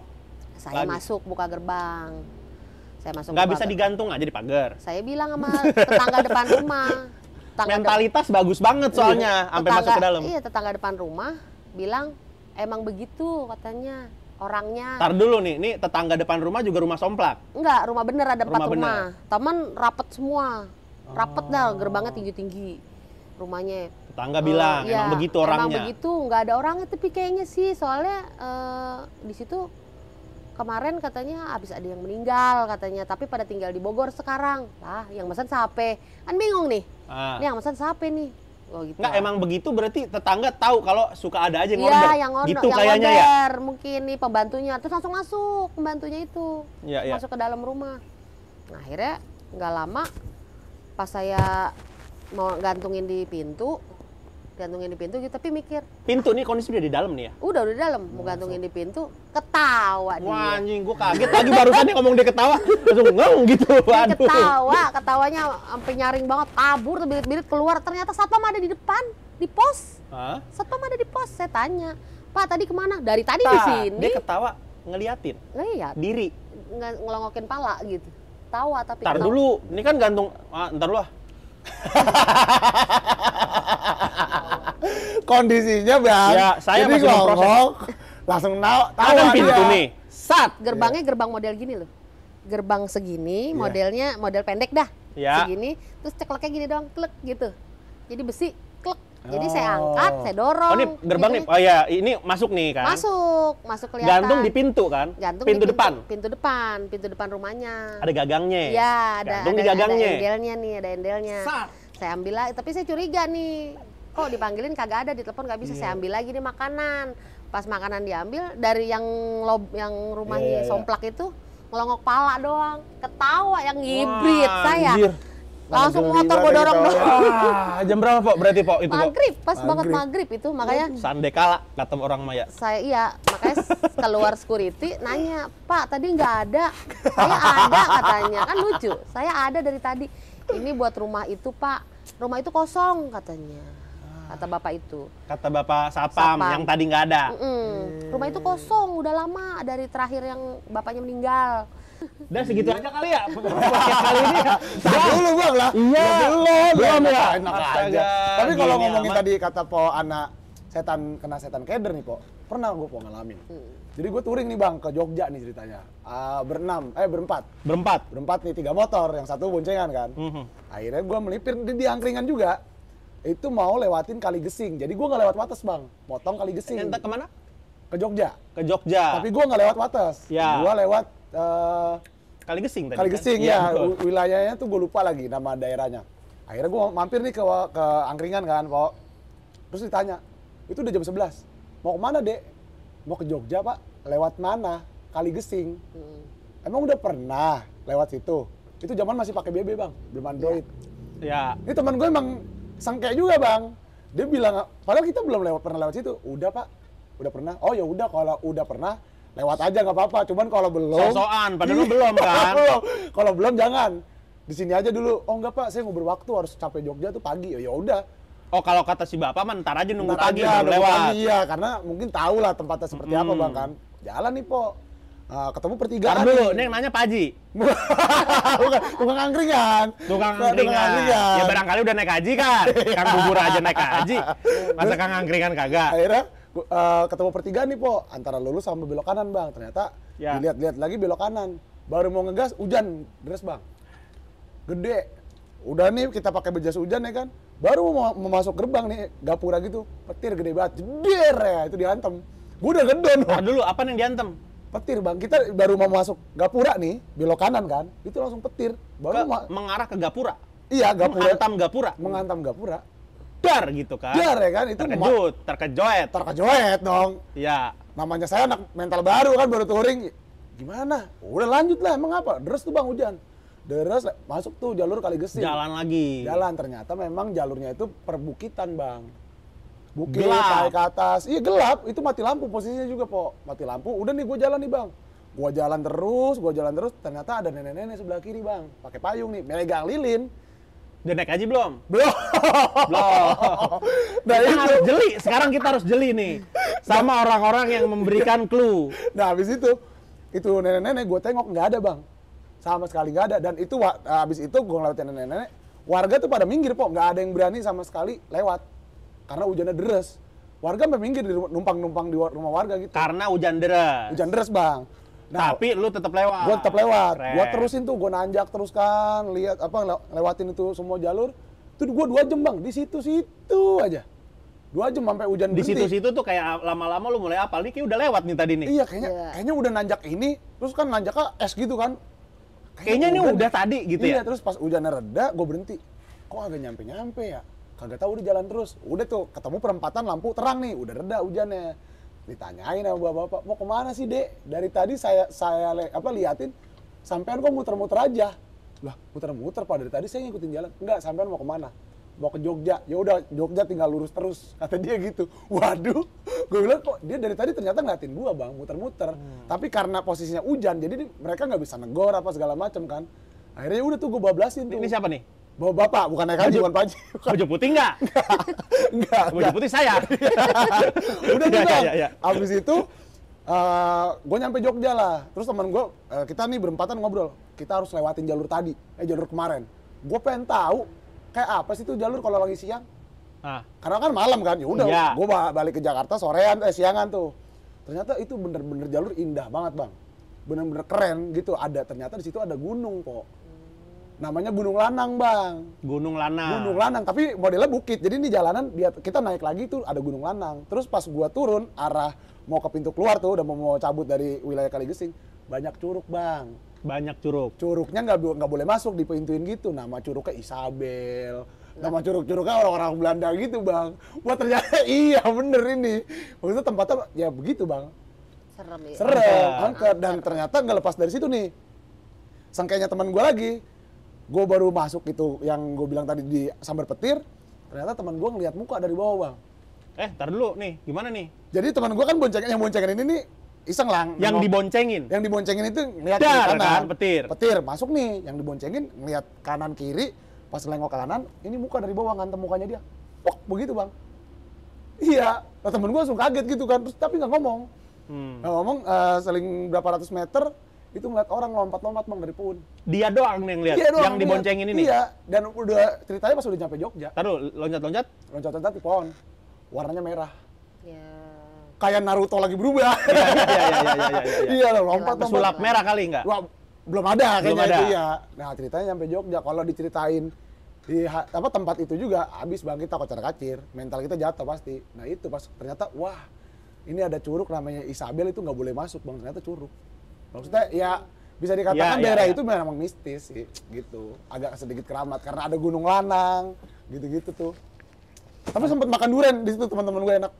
Saya Lagi. masuk buka gerbang. Saya masuk. Gak bisa gerbang. digantung aja di pagar. Saya bilang sama tetangga depan rumah tetangga mentalitas depan, bagus banget iya, soalnya iya, sampai tetangga, masuk ke dalam iya tetangga depan rumah bilang emang begitu katanya orangnya tar dulu nih ini tetangga depan rumah juga rumah somplak enggak rumah bener ada empat rumah, rumah. taman rapet semua rapet oh. dah gerbangnya tinggi tinggi rumahnya tetangga uh, bilang ya, emang begitu orangnya emang begitu nggak ada orangnya tapi kayaknya sih soalnya uh, di situ kemarin katanya habis ada yang meninggal katanya tapi pada tinggal di Bogor sekarang lah yang pesan sape kan bingung nih ah. ini yang pesan sape nih Oh, gitu. Nggak, emang begitu berarti tetangga tahu kalau suka ada aja yang ya, order. yang order. Gitu yang kayaknya ya? order, ya. Mungkin nih pembantunya terus langsung masuk pembantunya itu. Ya, masuk ke dalam rumah. Nah, akhirnya nggak lama pas saya mau gantungin di pintu, gantungin di pintu gitu tapi mikir pintu nih kondisi udah di dalam nih ya udah udah di dalam mau gantungin di pintu ketawa dia wah anjing gue kaget lagi barusan dia ngomong dia ketawa langsung ngeng gitu aduh. ketawa ketawanya sampai nyaring banget kabur tuh bilit keluar ternyata satpam ada di depan di pos Hah? satpam ada di pos saya tanya pak tadi kemana dari tadi di sini dia ketawa ngeliatin ngeliat diri Nggak, ngelongokin pala gitu tawa tapi ntar dulu ini kan gantung ah, ntar dulu kondisinya bang ya, saya jadi ngomong langsung tahu tahu kan pintu nih sat iya. gerbangnya yeah. gerbang model gini loh gerbang segini yeah. modelnya model pendek dah yeah. segini terus cekleknya gini doang klek gitu jadi besi klek jadi saya oh. angkat, saya dorong. Oh, ini gitu gerbang nih. Oh ya, ini masuk nih kan. Masuk, masuk kelihatan. Gantung di pintu kan? Gantung pintu, di pintu depan. Pintu depan, pintu depan rumahnya. Ada gagangnya. Iya, ada Gantung ada, di gagangnya. Ada endelnya nih, ada endelnya. Sat. Saya ambil lagi, tapi saya curiga nih kok dipanggilin kagak ada di telepon nggak bisa yeah. saya ambil lagi nih makanan pas makanan diambil dari yang lob yang rumahnya yeah, yeah, iya. somplak itu ngelongok pala doang ketawa yang ngibrit saya anjir. langsung motor gue dorong dong ah, jam berapa pak berarti pak itu maghrib pas maghrib. banget maghrib itu makanya makanya oh, sandekala ketemu orang Maya saya iya makanya keluar security nanya pak tadi nggak ada saya ada katanya kan lucu saya ada dari tadi ini buat rumah itu pak rumah itu kosong katanya kata bapak itu. Kata bapak Sapam, Sapam. yang tadi nggak ada. Mm -mm. Hmm. Rumah itu kosong, udah lama dari terakhir yang bapaknya meninggal. udah segitu aja kali ya kali ini. Ya. dulu bang lah. Iya. Ya? Belum. ya. Enak aja. Tapi kalau ngomongin amat. tadi kata po anak setan kena setan keder nih po. Pernah gue po ngalamin. Hmm. Jadi gue touring nih bang ke Jogja nih ceritanya. Uh, berenam, eh berempat. Berempat? Berempat nih, tiga motor, yang satu boncengan kan. Mm -hmm. Akhirnya gue melipir di, di angkringan juga itu mau lewatin kali gesing jadi gue nggak lewat wates bang potong kali gesing entah kemana ke Jogja ke Jogja tapi gue nggak lewat wates ya. gue lewat uh, kali gesing tadi kali kan? gesing iya, ya, ya wilayahnya tuh gue lupa lagi nama daerahnya akhirnya gue mampir nih ke ke angkringan kan pak terus ditanya itu udah jam 11 mau kemana dek mau ke Jogja pak lewat mana kali gesing hmm. emang udah pernah lewat situ itu zaman masih pakai BB bang belum android ya, ya. ini teman gue emang sengke juga bang dia bilang padahal kita belum lewat pernah lewat situ udah pak udah pernah oh ya udah kalau udah pernah lewat aja nggak apa-apa cuman kalau belum sosokan padahal lu belum kan kalau belum jangan di sini aja dulu oh enggak pak saya mau berwaktu harus capek Jogja tuh pagi oh, ya udah Oh kalau kata si bapak mah ntar aja nunggu pagi aja, lewat. Iya karena mungkin tahu lah tempatnya seperti hmm. apa bang kan. Jalan nih po Nah, ketemu pertigaan. Tar dulu, ini yang nanya Pak Haji. bukan, bukan angkringan. Tukang angkringan. Tukang angkringan. Ya barangkali udah naik haji kan. kan bubur aja naik haji. Masa kan angkringan kagak. Akhirnya uh, ketemu pertigaan nih, Po. Antara lulus sama belok kanan, Bang. Ternyata ya. dilihat-lihat lagi belok kanan. Baru mau ngegas, hujan deras, Bang. Gede. Udah nih kita pakai bejas hujan ya kan. Baru mau, masuk gerbang nih, gapura gitu. Petir gede banget. Jeder ya, itu diantem. Gue udah gedon. Nah, dulu, apa yang diantem? petir bang kita baru mau masuk gapura nih belok kanan kan itu langsung petir baru ke, mengarah ke gapura iya gapura menghantam gapura menghantam gapura dar gitu kan dar ya kan itu terkejut terkejut terkejoet terkejoet dong iya namanya saya anak mental baru kan baru touring gimana udah lanjut lah emang apa deres tuh bang hujan deres masuk tuh jalur kali gesing jalan lagi jalan ternyata memang jalurnya itu perbukitan bang Bukit, gelap. naik ke atas. Iya gelap, itu mati lampu posisinya juga, Po. Mati lampu, udah nih gue jalan nih, Bang. Gue jalan terus, gue jalan terus, ternyata ada nenek-nenek sebelah kiri, Bang. Pakai payung nih, megang lilin. Udah naik haji belum? Belum. belum. Nah, kita itu. harus jeli. Sekarang kita harus jeli nih. Sama orang-orang yang memberikan clue. Nah, habis itu, itu nenek-nenek gue tengok, nggak ada, Bang. Sama sekali nggak ada. Dan itu, habis itu gue ngelewatin nenek-nenek, warga tuh pada minggir, Po. Nggak ada yang berani sama sekali lewat karena hujannya deras. Warga meminggir di numpang-numpang di rumah warga gitu. Karena hujan deras. Hujan deras, Bang. Nah, tapi lu tetap lewat. Gua tetap lewat. Keren. Gua terusin tuh, gua nanjak terus kan, lihat apa lewatin itu semua jalur. Itu gua dua jam, Bang, di situ-situ aja. Dua jam sampai hujan Di situ-situ tuh kayak lama-lama lu mulai apa nih kayak udah lewat nih tadi nih. Iya, kayaknya yeah. kayaknya udah nanjak ini, terus kan nanjaknya es gitu kan. Kayaknya, ini udah tadi gitu iya, ya. Iya, terus pas hujannya reda, gua berhenti. Kok agak nyampe-nyampe ya? kagak tahu udah jalan terus udah tuh ketemu perempatan lampu terang nih udah reda hujannya ditanyain sama bapak-bapak mau kemana sih dek dari tadi saya saya apa liatin sampean kok muter-muter aja lah muter-muter pak dari tadi saya ngikutin jalan enggak sampean mau kemana mau ke Jogja ya udah Jogja tinggal lurus terus kata dia gitu waduh gue bilang kok dia dari tadi ternyata ngeliatin gua bang muter-muter hmm. tapi karena posisinya hujan jadi mereka nggak bisa negor apa segala macam kan akhirnya udah tuh gue bablasin tuh ini siapa nih Bawa bapak, bukan naik haji, bukan panji. Baju putih enggak? enggak. Baju putih saya. Udah iya, gitu. Ya, ya, ya. Abis itu, uh, eh, gue nyampe Jogja lah. Terus teman gue, uh, kita nih berempatan ngobrol. Kita harus lewatin jalur tadi, eh jalur kemarin. Gue pengen tahu kayak apa sih itu jalur kalau lagi siang. Ah. Karena kan malam kan, yaudah. Ya. Iya. Gue balik ke Jakarta sorean, eh siangan tuh. Ternyata itu bener-bener jalur indah banget bang. Bener-bener keren gitu. Ada ternyata di situ ada gunung kok namanya Gunung Lanang bang Gunung Lanang Gunung Lanang tapi modelnya bukit jadi ini jalanan dia kita naik lagi tuh ada Gunung Lanang terus pas gua turun arah mau ke pintu keluar tuh udah mau, mau cabut dari wilayah Kaligesing banyak curug bang banyak curug curugnya nggak nggak boleh masuk di pintuin gitu nama kayak Isabel nama curug-curugnya orang-orang Belanda gitu bang. Wah ternyata iya bener ini. itu tempatnya ya begitu bang. Serem ya? Serem, angker. Dan ternyata nggak lepas dari situ nih. Sangkainya teman gue lagi, gue baru masuk itu yang gue bilang tadi di sambar petir ternyata teman gue ngeliat muka dari bawah bang eh tar dulu nih gimana nih jadi teman gue kan boncengin yang boncengin ini nih iseng lang yang ngomong, diboncengin yang diboncengin itu ngeliat Dar, kanan kan, petir petir masuk nih yang diboncengin ngeliat kanan kiri pas nengok kanan ini muka dari bawah ngantem mukanya dia wah begitu bang iya nah, temen gue langsung kaget gitu kan terus tapi nggak ngomong hmm. nggak ngomong uh, seling berapa ratus meter itu ngeliat orang lompat-lompat bang dari pohon. Dia doang yang lihat, yang diboncengin ini. Iya, dan udah ceritanya pas udah nyampe Jogja. Taruh loncat-loncat? Loncat-loncat di pohon. Warnanya merah. Iya. Kayak Naruto lagi berubah. Iya, iya, iya, iya, iya. iya, iya. iya lompat lompat. Sulap merah kali enggak? Wah, belum ada kayaknya belum ada. iya. Nah, ceritanya nyampe Jogja kalau diceritain di apa tempat itu juga habis bang kita kocar-kacir, mental kita jatuh pasti. Nah, itu pas ternyata wah, ini ada curug namanya Isabel itu nggak boleh masuk bang ternyata curug Maksudnya ya bisa dikatakan ya, ya, daerah ya. itu memang mistis sih gitu. Agak sedikit keramat karena ada Gunung Lanang gitu-gitu tuh. Tapi sempat makan durian di situ teman-teman gue enak.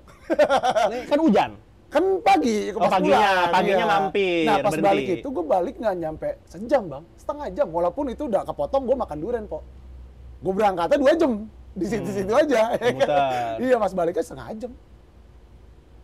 kan hujan. Kan pagi, oh, pas paginya, pulang, iya. paginya ya. mampir. Nah, pas berhenti. balik itu gue balik nggak nyampe sejam, Bang. Setengah jam walaupun itu udah kepotong gue makan durian, kok Gue berangkatnya dua jam di situ-situ hmm. aja. Ya kan? Iya, mas baliknya setengah jam.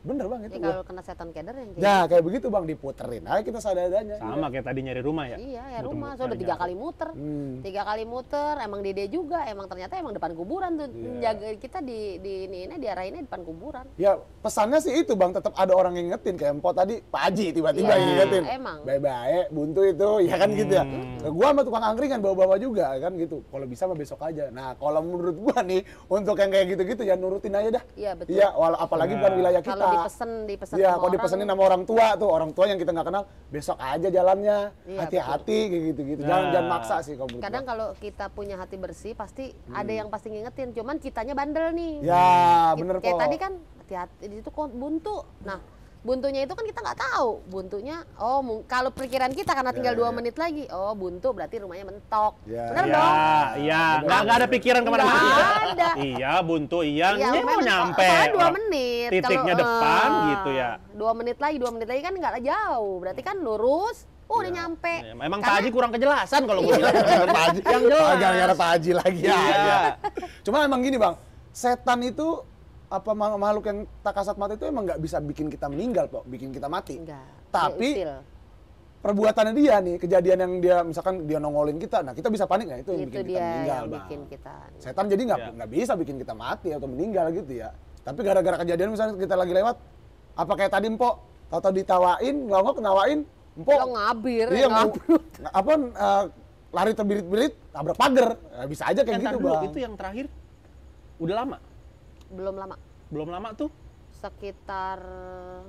Bener bang iya, itu. Ya, kalau kena setan keder yang kayak. nah, kayak begitu bang diputerin. Ayo kita sadar sadadanya. Sama ya. kayak tadi nyari rumah ya. Iya ya Mutu rumah. So tiga kali muter. Hmm. Tiga kali muter. Emang dede juga. Emang ternyata emang depan kuburan tuh. Yeah. Iya. Jaga kita di di ini ini di ini depan kuburan. Ya pesannya sih itu bang. Tetap ada orang yang ngingetin kayak Empo tadi. Pak Haji tiba-tiba yeah. ngingetin. Emang. Bye-bye buntu itu ya kan hmm. gitu ya. Hmm. Nah, Gua sama tukang angkringan bawa-bawa juga ya kan gitu. Kalau bisa mah besok aja. Nah kalau menurut gua nih untuk yang kayak gitu-gitu ya nurutin aja dah. Iya betul. Iya apalagi nah. bukan wilayah kita. Iya. Iya, kalau dipesen dipesen ya kalau dipesenin sama orang tua tuh orang tua yang kita nggak kenal besok aja jalannya iya, hati-hati gitu gitu jangan nah. jangan maksa sih kalau kadang kalau kita punya hati bersih pasti hmm. ada yang pasti ngingetin cuman kitanya bandel nih ya hmm. bener kayak kok. tadi kan hati-hati itu buntu nah buntunya itu kan kita nggak tahu buntunya oh kalau perkiraan kita karena tinggal ya, dua yeah, yeah. menit lagi oh buntu berarti rumahnya mentok yeah. benar yeah, dong iya yeah. nggak ada pikiran kemana-mana iya. ada iya buntu iya ya, mau nyampe dua menit titiknya kalo, depan uh, gitu ya dua menit lagi dua menit lagi kan nggak jauh berarti kan lurus Oh, udah ya. nyampe. Ya, emang Karena... Pak Haji kurang kejelasan kalau gue iya. bilang. Pak Haji, yang jelas. Jangan ada Pak Haji lagi ya. Cuma emang gini bang, setan itu apa makhluk yang tak kasat mata itu emang nggak bisa bikin kita meninggal kok, bikin kita mati. Enggak. Tapi ya, perbuatannya dia nih, kejadian yang dia misalkan dia nongolin kita, nah kita bisa panik nggak itu, itu bikin dia kita meninggal, yang bikin kita. Setan jadi nggak ya. bisa bikin kita mati atau meninggal gitu ya. Tapi gara-gara kejadian misalnya kita lagi lewat, apa kayak tadi mpok atau ditawain, nggak kenawain, mpok Dia ngabir, iya, ngabir. Apa uh, lari terbirit-birit, tabrak pagar, eh, bisa aja kayak ya, gitu bang. Itu yang terakhir udah lama belum lama belum lama tuh sekitar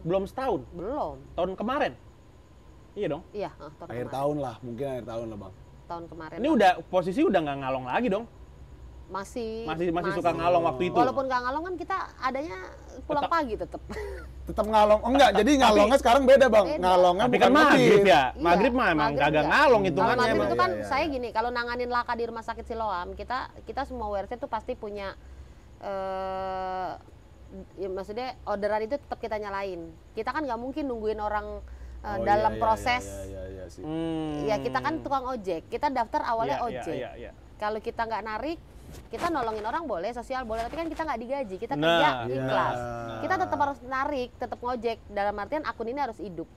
belum setahun belum tahun kemarin iya dong iya Uh, tahun akhir kemarin. tahun lah mungkin akhir tahun lah bang tahun kemarin ini lah. udah posisi udah nggak ngalong lagi dong masih masih masih suka ngalong waktu itu walaupun nggak ngalong kan kita adanya pulang tetap, pagi tetap tetap ngalong oh, enggak jadi ngalongnya tapi, sekarang beda bang beda. ngalongnya tapi bukan kan maghrib ya iya, maghrib mah emang kagak ya. ngalong itu kan maghrib itu kan iya, iya, saya gini kalau nanganin laka di rumah sakit siloam kita kita semua wrc tuh pasti punya uh, ya maksudnya orderan itu tetap kita nyalain. Kita kan nggak mungkin nungguin orang uh, oh, iya, dalam iya, proses. Iya, iya, iya, iya, sih. Hmm. ya kita kan tukang ojek. Kita daftar awalnya iya, iya ojek. Iya, iya, iya. Kalau kita nggak narik, kita nolongin orang boleh, sosial boleh, tapi kan kita nggak digaji, kita nah, kerja ikhlas. Iya. Nah. Kita tetap harus narik, tetap ngojek. Dalam artian akun ini harus hidup.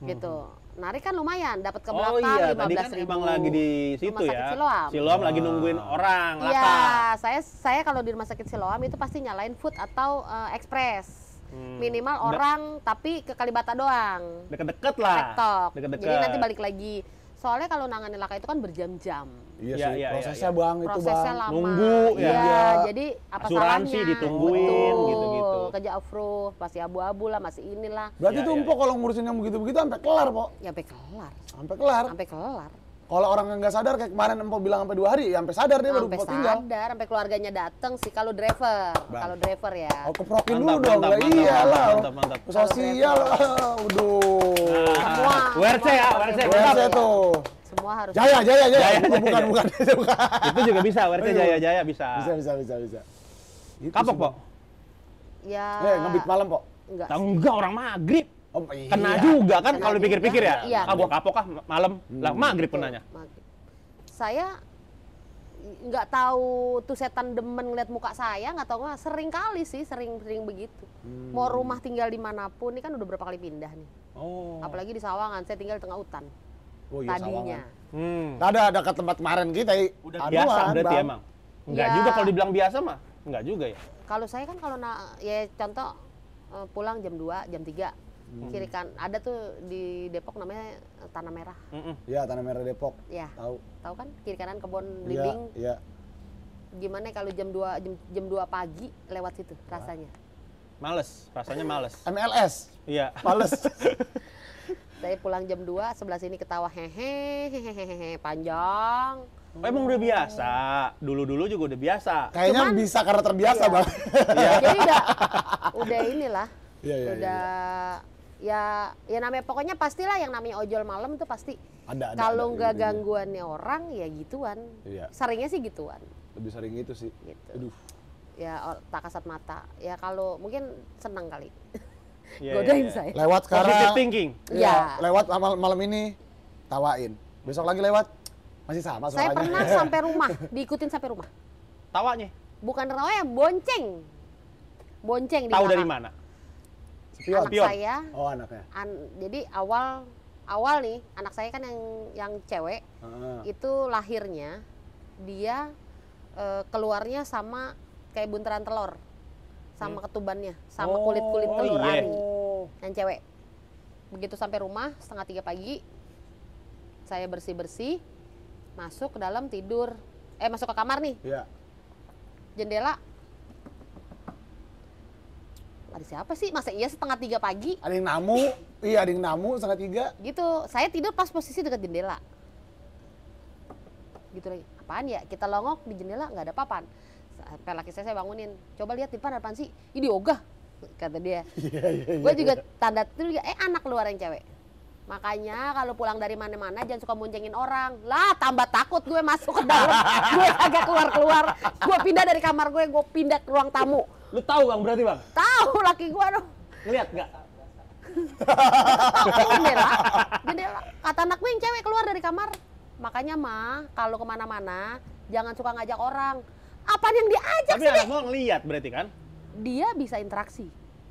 Hmm. gitu. Narik kan lumayan, dapat ke belakang oh, iya. Tadi kan ribu. lagi di situ rumah sakit ya. Siloam. Siloam lagi nungguin ah. orang. Iya, saya saya kalau di rumah sakit Siloam itu pasti nyalain food atau uh, ekspres. Hmm. Minimal orang De tapi ke Kalibata doang. Deket-deket lah. Deket-deket. Jadi nanti balik lagi. Soalnya kalau nangani laka itu kan berjam-jam. Iya ya, sih, ya, ya prosesnya ya, bang prosesnya itu bang. Lama. Nunggu ya. ya. Jadi apa Asuransi salahnya? ditungguin gitu-gitu. Kerja road pasti abu-abu lah, masih inilah. Berarti ya, tuh ya, empok ya. kalau ngurusin yang begitu-begitu sampai kelar, Pok. Ya sampai kelar. Sampai kelar. Sampai kelar. Kalau orang nggak sadar kayak kemarin empok bilang sampai dua hari, ya sampai sadar dia baru empok tinggal. sadar, sampai keluarganya datang sih kalau driver, kalau driver ya. Oh keprokin dulu dong, mantap, mantap, iyalah. Mantap, mantap. Sosial, udah. Nah, Semua. WRC ya, WRC. WRC tuh. Semua harus. Jaya, jaya, jaya. jaya, bukan, jaya. bukan, bukan, bukan. Itu juga bisa, oh, berarti iya, jaya, iya. jaya bisa. Bisa, bisa, bisa, bisa. Itu Kapok, Pok? Ya. Eh, ngebit malam, Pok? Enggak. Enggak, orang maghrib. Oh, iya. Kena juga kan kalau dipikir pikir ya. Iya. Ah, gua kapok ah malam. Hmm. Lah maghrib nanya Saya nggak tahu tuh setan demen ngeliat muka saya nggak tahu nggak sering kali sih sering-sering begitu hmm. mau rumah tinggal dimanapun ini kan udah berapa kali pindah nih oh. apalagi di Sawangan saya tinggal di tengah hutan oh, iya, tadinya. Hmm. Nah, ada dekat tempat kemarin kita. Udah aduan, biasa berarti emang. Enggak ya. juga kalau dibilang biasa mah, enggak juga ya. Kalau saya kan kalau ya contoh eh, pulang jam 2, jam 3 hmm. kiri kan ada tuh di Depok namanya eh, tanah merah. Mm Ya tanah merah Depok. Ya. Tahu. Tahu kan kiri kanan kebun blimbing. Iya. Ya. Gimana kalau jam 2 jam, jam 2 pagi lewat situ rasanya? Males, rasanya males. MLS. Iya. Males. Saya pulang jam 2, sebelah sini ketawa hehehe hehehe panjang. Oh, emang udah biasa. Dulu-dulu juga udah biasa. Kayaknya Cuman, bisa karena terbiasa, iya. Bang. Iya. Jadi udah udah inilah. Iya, iya, iya, udah iya. ya ya namanya pokoknya pastilah yang namanya ojol malam tuh pasti ada, ada kalau nggak gangguannya iya. orang ya gituan iya. seringnya sih gituan lebih sering itu sih gitu. Aduh. ya tak kasat mata ya kalau mungkin senang kali yeah, godain yeah, iya. saya. Lewat sekarang. Positive thinking. Iya. Yeah. Lewat mal malam ini tawain. Besok lagi lewat masih sama suaranya. Saya pernah sampai rumah, diikutin sampai rumah. Tawanya? Bukan ya, bonceng. Bonceng di Tahu dari mana? Spion. Anak Spion. saya. Oh, anaknya. An jadi awal awal nih, anak saya kan yang yang cewek. Uh. Itu lahirnya dia uh, keluarnya sama kayak bunteran telur sama iya. ketubannya, sama oh, kulit-kulit iya. oh, telur ari. Yang cewek. Begitu sampai rumah setengah tiga pagi, saya bersih-bersih, masuk ke dalam tidur. Eh masuk ke kamar nih. Iya. Jendela ada siapa sih masa iya setengah tiga pagi ada yang namu iya ada yang namu setengah tiga gitu saya tidur pas posisi dekat jendela gitu lagi apaan ya kita longok di jendela nggak ada papan apa eh, laki saya saya bangunin coba lihat di depan apa sih ini ogah kata dia iya, iya, iya, gue juga tanda itu ya eh anak luar yang cewek Makanya kalau pulang dari mana-mana jangan suka muncengin orang. Lah tambah takut gue masuk ke dalam. gue agak keluar-keluar. Gue pindah dari kamar gue, gue pindah ke ruang tamu. Lu tahu Bang berarti Bang? Tahu laki gue dong. Ngeliat nggak? Jendela, jendela. Kata anak gue yang cewek keluar dari kamar. Makanya mah kalau kemana-mana jangan suka ngajak orang. Apa yang diajak Tapi sih? Tapi emang lihat berarti kan? Dia bisa interaksi.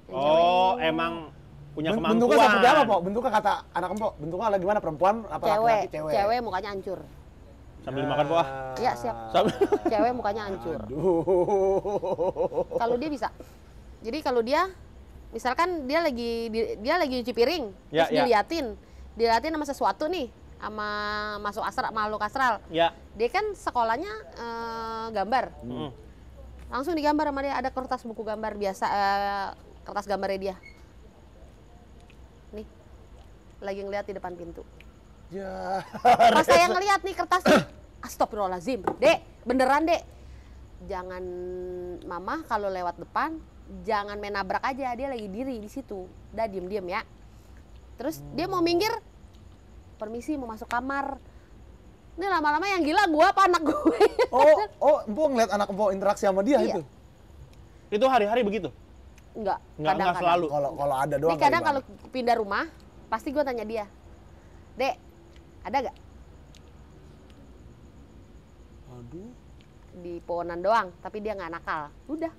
Oh, cewek. emang punya kemampuan. Bentuknya seperti apa, Pak? Bentuknya kata anak empok. Bentuknya lagi gimana perempuan apa laki-laki cewek? Cewek mukanya hancur. Sambil nah. makan buah? Iya, siap. Sambil. Cewek mukanya hancur. Kalau dia bisa. Jadi kalau dia misalkan dia lagi dia lagi nyuci piring, ya, terus ya. diliatin, diliatin sama sesuatu nih sama masuk asral, makhluk astral ya. dia kan sekolahnya uh, gambar hmm. langsung digambar sama dia ada kertas buku gambar biasa uh, kertas gambarnya dia nih lagi ngeliat di depan pintu ya pas saya ngeliat nih kertasnya astagfirullahalazim dek beneran dek jangan mama kalau lewat depan jangan menabrak aja dia lagi diri di situ udah diem diem ya terus hmm. dia mau minggir permisi mau masuk kamar ini lama-lama yang gila gue apa anak gue oh oh empok ngeliat anak gue interaksi sama dia iya. itu itu hari-hari begitu Enggak, enggak, kadang, -kadang. selalu. Kalau kalau ada doang. kadang kalau pindah rumah, pasti gue tanya dia, Dek, ada gak? Aduh. Di pohonan doang, tapi dia nggak nakal. Udah.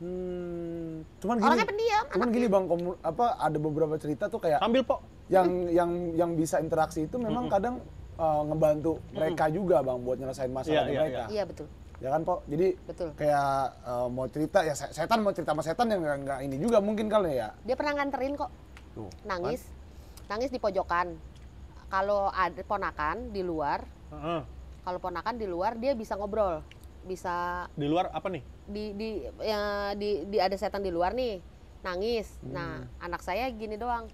Hmm, cuman gini. Orangnya pendiam. Cuman gini bang, apa ada beberapa cerita tuh kayak. Ambil pok yang yang yang bisa interaksi itu memang mm -hmm. kadang uh, ngebantu mereka mm -hmm. juga bang buat nyelesain masalah yeah, yeah, mereka. Iya yeah, betul. Ya kan jadi betul. kayak uh, mau cerita ya setan mau cerita sama setan yang enggak ini juga mungkin kali ya. Dia pernah nganterin kok, Tuh, nangis, nangis di pojokan. Kalau ada ponakan di luar, uh -uh. kalau ponakan di luar dia bisa ngobrol, bisa. Di luar apa nih? Di di ya, di, di ada setan di luar nih, nangis. Nah, hmm. Nah anak saya gini doang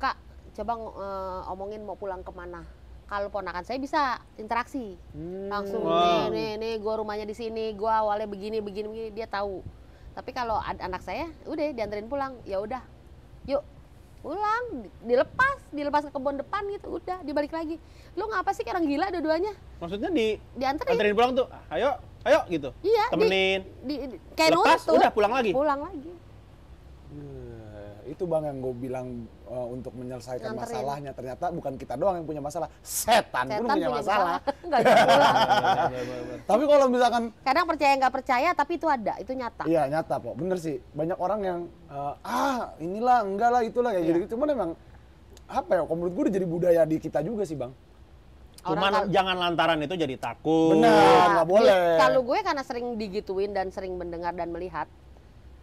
kak coba uh, omongin mau pulang kemana kalau ponakan saya bisa interaksi hmm, langsung wow. nih nih nih gue rumahnya di sini gue awalnya begini begini begini dia tahu tapi kalau anak saya udah dianterin pulang ya udah yuk pulang dilepas dilepas ke kebun depan gitu udah dibalik lagi lu ngapa sih kayak orang gila dua-duanya maksudnya di dianterin anterin pulang tuh ayo ayo gitu iya temenin di, di, di kayak lepas tuh. udah pulang lagi pulang lagi hmm itu bang yang gue bilang uh, untuk menyelesaikan Nganterin. masalahnya ternyata bukan kita doang yang punya masalah setan, setan pun punya, punya masalah, masalah. Iya, iya, iya, tapi kalau misalkan kadang percaya nggak percaya tapi itu ada itu nyata iya nyata kok bener sih banyak orang yang uh, ah inilah enggak lah itulah kayak ya. gitu cuman emang apa ya menurut gue udah jadi budaya di kita juga sih bang Cuman kan, jangan lantaran itu jadi takut. Benar, nggak boleh. Kalau gue karena sering digituin dan sering mendengar dan melihat,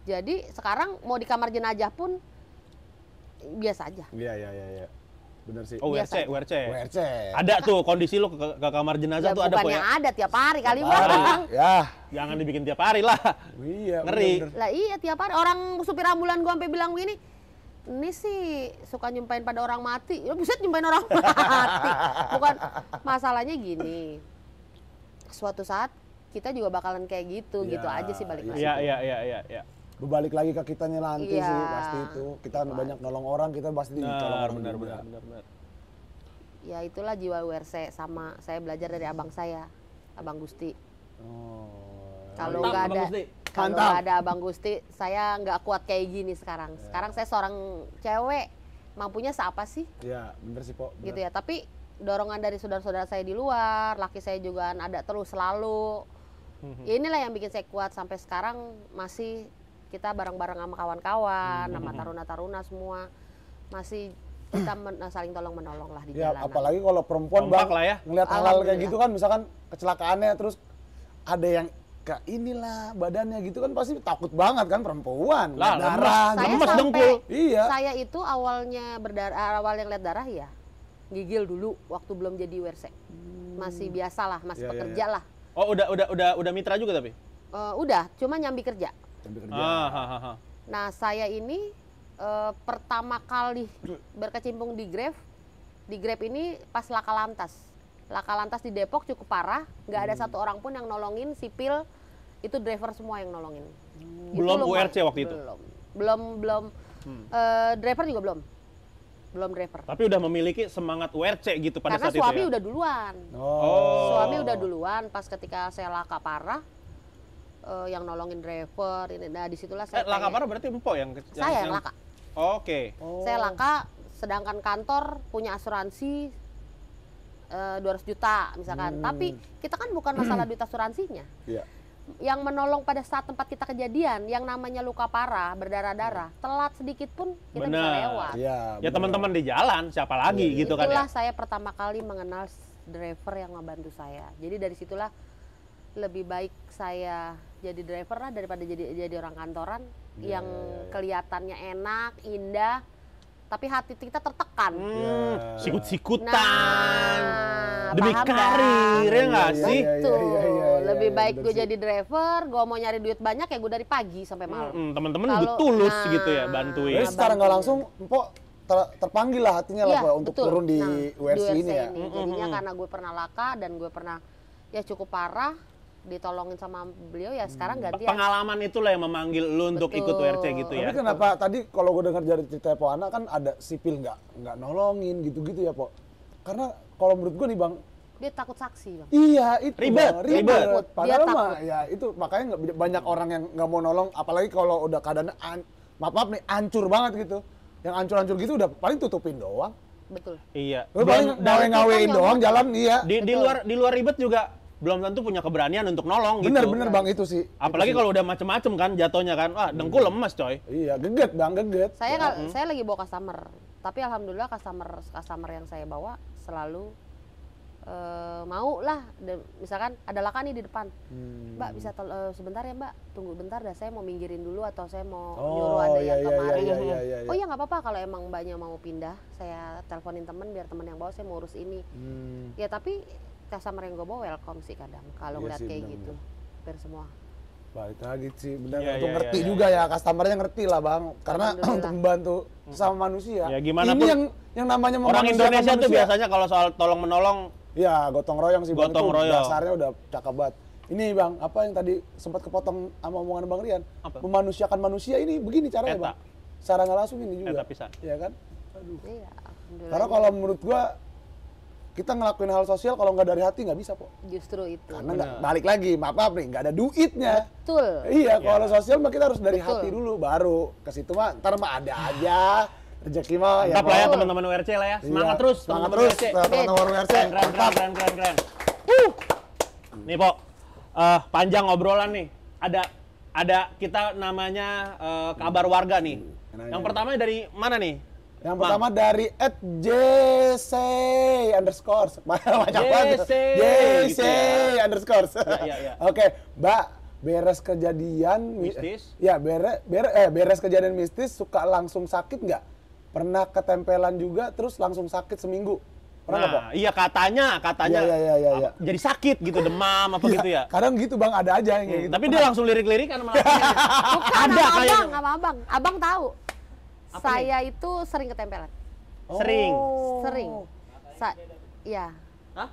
jadi sekarang mau di kamar jenajah pun biasa aja. Iya iya iya. iya. benar sih. Oh, wc wc wc Ada tuh kondisi lo ke, ke kamar jenazah ya, tuh ada kok ya. ada tiap hari kali, Bang. Ya. Jangan dibikin tiap hari lah. Iya, Ngeri. Lah iya tiap hari orang supir ambulan gua sampai bilang gini ini sih suka nyumpain pada orang mati. Ya buset nyumpain orang mati. Bukan masalahnya gini. Suatu saat kita juga bakalan kayak gitu, ya. gitu iya, aja sih balik iya lagi. Iya, iya, iya, iya, iya berbalik lagi ke kita nanti iya. sih pasti itu kita banyak nolong orang kita pasti nah, ditolong orang benar, benar, benar, benar. ya itulah jiwa WRC sama saya belajar dari abang saya abang Gusti oh. kalau nggak ada kalau ada abang Gusti saya nggak kuat kayak gini sekarang ya. sekarang saya seorang cewek mampunya siapa sih ya bener sih kok gitu ya tapi dorongan dari saudara-saudara saya di luar laki saya juga ada terus selalu hmm, hmm. inilah yang bikin saya kuat sampai sekarang masih kita bareng-bareng sama kawan-kawan, sama hmm. taruna-taruna semua masih kita men, nah, saling tolong menolong lah di ya, jalanan. Apalagi kalau perempuan bang, lah ya. ngeliat hal-hal kayak gitu kan, misalkan kecelakaannya terus ada yang ke inilah badannya gitu kan pasti takut banget kan perempuan lah, darah saya lemes dengkul iya saya itu awalnya berdarah eh, awal yang lihat darah ya gigil dulu waktu belum jadi wersek hmm. masih biasalah, masih ya, pekerja ya, ya. lah oh udah udah udah udah mitra juga tapi uh, udah cuma nyambi kerja sambil kerja. Ah, ah, ah, Nah, saya ini uh, pertama kali berkecimpung di Grab, di Grab ini pas laka lantas. Laka lantas di Depok cukup parah, nggak ada hmm. satu orang pun yang nolongin sipil, itu driver semua yang nolongin. Hmm. belum lumayan. URC waktu itu. Belum, belum, belum. Hmm. Uh, driver juga belum belum driver. Tapi udah memiliki semangat WRC gitu pada Karena saat itu. Karena suami ya? udah duluan. Oh. Suami udah duluan pas ketika saya laka parah, uh, yang nolongin driver ini nah disitulah saya eh, laka parah berarti empok yang, yang saya yang laka oh, oke okay. oh. saya laka sedangkan kantor punya asuransi uh, eh, 200 juta misalkan hmm. tapi kita kan bukan masalah duit asuransinya yeah. yang menolong pada saat tempat kita kejadian yang namanya luka parah berdarah-darah hmm. telat sedikit pun kita bener. bisa lewat iya, ya, ya teman-teman di jalan siapa lagi ya, gitu kan ya? itulah ya? saya pertama kali mengenal driver yang membantu saya jadi dari situlah lebih baik saya jadi driver lah daripada jadi jadi orang kantoran yeah, yang iya, iya, iya. kelihatannya enak, indah, tapi hati kita tertekan. Hmm, siku Sikut-sikutan. Nah, Demi karir kan? ya nggak sih? Lebih baik gue jadi driver, gue mau nyari duit banyak ya gue dari pagi sampai hmm, malam. Hmm, teman-teman gue tulus nah, gitu ya bantuin. nah, sekarang nggak langsung empok ter terpanggil lah hatinya lah gue untuk turun di nah, WRC, ini ya. Ini. Jadinya mm -hmm. karena gue pernah laka dan gue pernah ya cukup parah ditolongin sama beliau ya sekarang hmm. ganti ya. pengalaman itulah yang memanggil lu untuk Betul. ikut WRC gitu ya tapi kenapa Betul. tadi kalau gue dengar dari cerita Po Ana kan ada sipil nggak nggak nolongin gitu-gitu ya Po karena kalau menurut gue nih bang dia takut saksi bang. Iya itu ribet, bang. ribet. ribet. Padahal mah ya itu makanya nggak banyak orang yang nggak mau nolong, apalagi kalau udah keadaan an, maaf maaf nih ancur banget gitu. Yang ancur-ancur gitu udah paling tutupin doang. Betul. Iya. Lu paling ngawe-ngawein doang jalan iya. Di, di luar di luar ribet juga belum tentu punya keberanian untuk nolong bener, gitu. Bener bener bang itu sih. Apalagi kalau udah macem-macem kan jatuhnya kan, wah dengkul iya. lemes coy. Iya geget bang geget. Saya ya. Hmm. saya lagi bawa customer, tapi alhamdulillah customer customer yang saya bawa selalu uh, mau lah, misalkan ada laka nih di depan, hmm. Mbak bisa uh, sebentar ya Mbak, tunggu bentar dah saya mau minggirin dulu atau saya mau oh, nyuruh ada iya, yang iya, kemarin. Iya, iya, iya, iya. Oh iya nggak apa-apa kalau emang Mbaknya mau pindah, saya teleponin temen biar temen yang bawa saya mau urus ini. Hmm. Ya tapi Tessa bawa welcome sih kadang kalau iya ngeliat kayak bener, gitu hampir semua balik lagi sih benar ya, untuk ya, ngerti ya, juga ya. ya customernya ngerti lah bang karena untuk membantu sama manusia ya, gimana ini pun yang yang namanya orang Indonesia tuh biasanya kalau soal tolong menolong ya gotong royong sih gotong bang royong. itu dasarnya udah cakep banget ini bang apa yang tadi sempat kepotong sama omongan bang Rian apa? memanusiakan manusia ini begini caranya Eta. bang cara nggak langsung ini juga Eta pisan. ya kan Aduh. Iya, karena kalau menurut gua kita ngelakuin hal sosial kalau nggak dari hati nggak bisa kok. Justru itu. Karena nggak balik lagi, maaf maaf nih, nggak ada duitnya. Betul. Iya, ya. kalau sosial mah kita harus dari Betul. hati dulu, baru ke situ mah, ntar mah ada aja. Rezeki mah ya. Tetap ya teman-teman URC lah ya. Iya. Semangat iya. terus semangat terus teman-teman URC. Keren, keren, keren, keren, keren. Uh. Nih, Pok. Uh, eh, panjang obrolan nih. Ada ada kita namanya uh, kabar warga nih. Iya. Yang pertama dari mana nih? Yang pertama dari at JC underscore. Banyak banget. JC gitu ya. underscore. Ya, ya, Oke, Mbak beres kejadian mistis. Ya, beres beres eh beres kejadian mistis suka langsung sakit nggak? Pernah ketempelan juga terus langsung sakit seminggu. Pernah nah, apa? iya katanya, katanya. Iya, iya, iya, ya. Jadi sakit gitu, demam apa ya, gitu ya. Kadang gitu Bang, ada aja yang hmm, gitu. Tapi dia langsung lirik-lirikan malah. Bukan, ada sama kayak abang, sama abang. Abang tahu. Apa saya nih? itu sering ketempelan. Oh. Sering. Sering. Sa ya. Hah?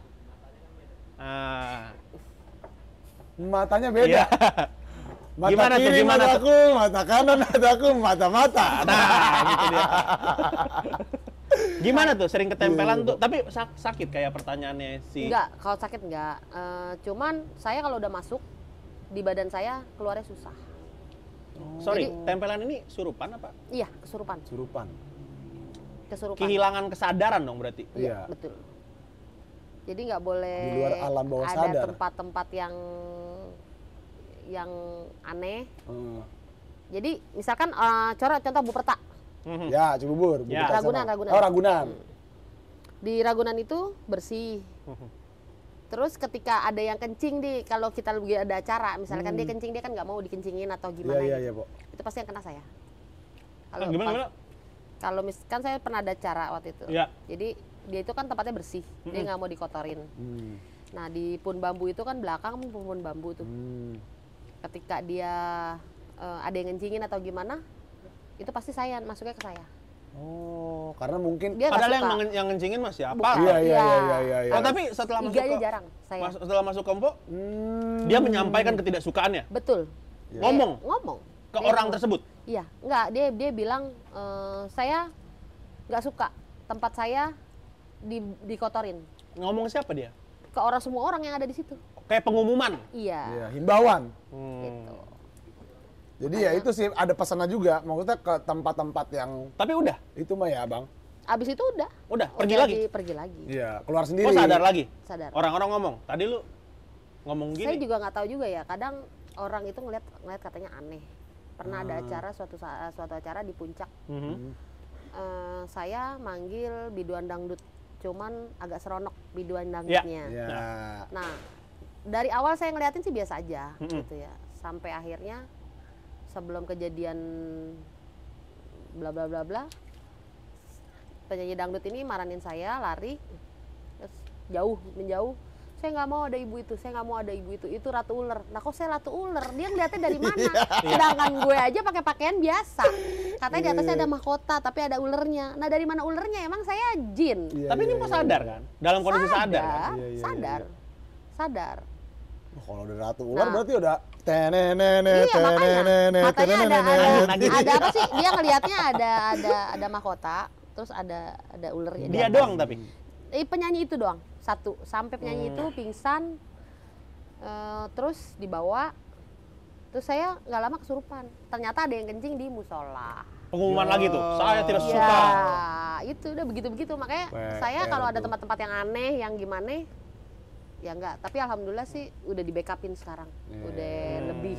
Ah. Matanya beda. Iya. Mata gimana kiri tuh, gimana mata aku, tuh? mata kanan mata aku, mata mata. Nah, gitu dia. gimana tuh sering ketempelan iya. tuh? Tapi sak sakit kayak pertanyaannya sih. Enggak, kalau sakit enggak. E, cuman saya kalau udah masuk di badan saya keluarnya susah. Oh. Sorry, Jadi, tempelan ini surupan apa? Iya, kesurupan. Surupan. Kesurupan. Kehilangan kesadaran dong berarti. Iya, ya. betul. Jadi nggak boleh di luar alam bawah ada tempat-tempat yang yang aneh. Hmm. Jadi misalkan uh, contoh contoh Buperta. Mm-hmm. Ya, Cibubur. Ya. Ragunan, Ragunan. Oh, Ragunan. Hmm. Di Ragunan itu bersih. Hmm. Terus ketika ada yang kencing di kalau kita lagi ada acara, misalkan hmm. dia kencing dia kan nggak mau dikencingin atau iya, gimana ya, gitu. iya, Bu. itu pasti yang kena saya. Kalau ah, gimana, Kalau misalkan saya pernah ada acara waktu itu. Ya. Jadi dia itu kan tempatnya bersih, hmm. dia nggak mau dikotorin. Hmm. Nah di pun bambu itu kan belakang pun bambu tuh. Hmm. Ketika dia uh, ada yang kencingin atau gimana, itu pasti saya masuknya ke saya. Oh, karena mungkin dia padahal yang mengen, yang ngencingin Mas siapa? Iya iya iya iya iya. Oh, tapi setelah masuk ke jarang Mas, setelah masuk kompo, hmm. dia menyampaikan ketidaksukaannya. Betul. Ya. Ngomong. Ngomong ke dia orang tersebut. Iya, enggak dia dia bilang e, saya enggak suka tempat saya di dikotorin. Ngomong siapa dia? Ke orang semua orang yang ada di situ. Kayak pengumuman. Iya. Iya, himbauan. Hmm. Gitu. Jadi ya itu sih ada pesannya juga. Maksudnya ke tempat-tempat yang Tapi udah. Itu mah ya, Bang. Abis itu udah. Udah, pergi udah lagi. pergi lagi. Iya, keluar sendiri. Oh, sadar lagi. Sadar. Orang-orang ngomong, tadi lu ngomong gini. Saya juga nggak tahu juga ya. Kadang orang itu ngeliat ngeliat katanya aneh. Pernah hmm. ada ah. acara suatu suatu acara di puncak. Hmm. Uh, saya manggil biduan dangdut, cuman agak seronok biduan ya. dangdutnya. Ya. Ya. Nah, dari awal saya ngeliatin sih biasa aja, hmm. gitu ya. Sampai akhirnya sebelum kejadian bla bla bla bla penyanyi dangdut ini maranin saya lari terus jauh menjauh saya nggak mau ada ibu itu saya nggak mau ada ibu itu itu ratu ular nah kok saya ratu ular dia ngeliatnya dari mana iya. sedangkan gue aja pakai pakaian biasa katanya di atasnya ada iya. mahkota tapi ada ulernya nah dari mana ulernya emang saya jin ya, tapi ya, ini ya, mau iya, sadar kan dalam kondisi sadar sadar kan? sadar, sadar. Oh, kalau udah ratu ular nah, berarti udah Tenenene, iya, iya makanya. ada, ada, ada apa sih? Dia ngelihatnya ada ada ada mahkota, terus ada ada ulernya. Dia doang tapi. Eh, penyanyi itu doang satu sampai penyanyi hmm. itu pingsan, uh, terus dibawa, terus saya nggak lama kesurupan. Ternyata ada yang kencing di musola. Pengumuman ya. lagi tuh, saya tidak iya, suka. Ya, itu udah begitu-begitu makanya saya kalau ada tempat-tempat yang aneh, yang gimana, ya enggak tapi alhamdulillah sih udah di backupin sekarang hmm. udah lebih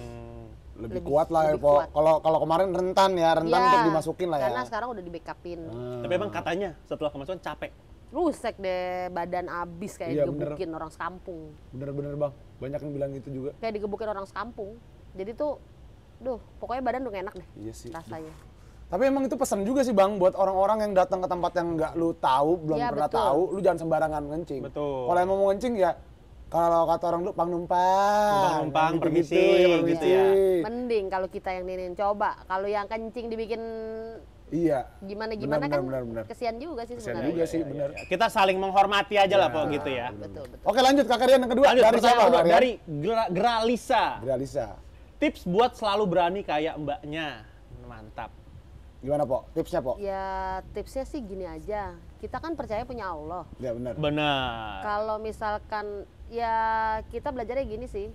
lebih, lebih kuat lah ya, kalau kalau kemarin rentan ya rentan ya, untuk dimasukin lah karena ya karena sekarang udah di backupin hmm. tapi emang katanya setelah kemasukan capek rusek deh badan abis kayak iya, digebukin bener. orang sekampung bener-bener bang banyak yang bilang gitu juga kayak digebukin orang sekampung jadi tuh duh pokoknya badan udah enak deh iya sih. rasanya Tapi emang itu pesan juga sih bang, buat orang-orang yang datang ke tempat yang nggak lu tahu, belum ya, pernah betul. tahu, lu jangan sembarangan ngencing. Kalau emang mau ngencing ya kalau kata orang dulu pang numpang numpang, numpang gitu, permisi gitu, ya, mending kalau kita yang nenek coba kalau yang kencing dibikin Iya. Gimana gimana benar, kan benar, benar, kesian juga sih kesian juga sih iya, benar. Iya, iya. Kita saling menghormati aja ya, lah po gitu ya. Betul betul. Oke lanjut Kak Rian yang kedua lanjut, dari siapa? Kedua, dari Gralisa. Gralisa. Tips buat selalu berani kayak mbaknya. Mantap. Gimana Pok? Tipsnya Pok? Ya tipsnya sih gini aja. Kita kan percaya punya Allah. Ya benar. Benar. Kalau misalkan ya kita belajarnya gini sih.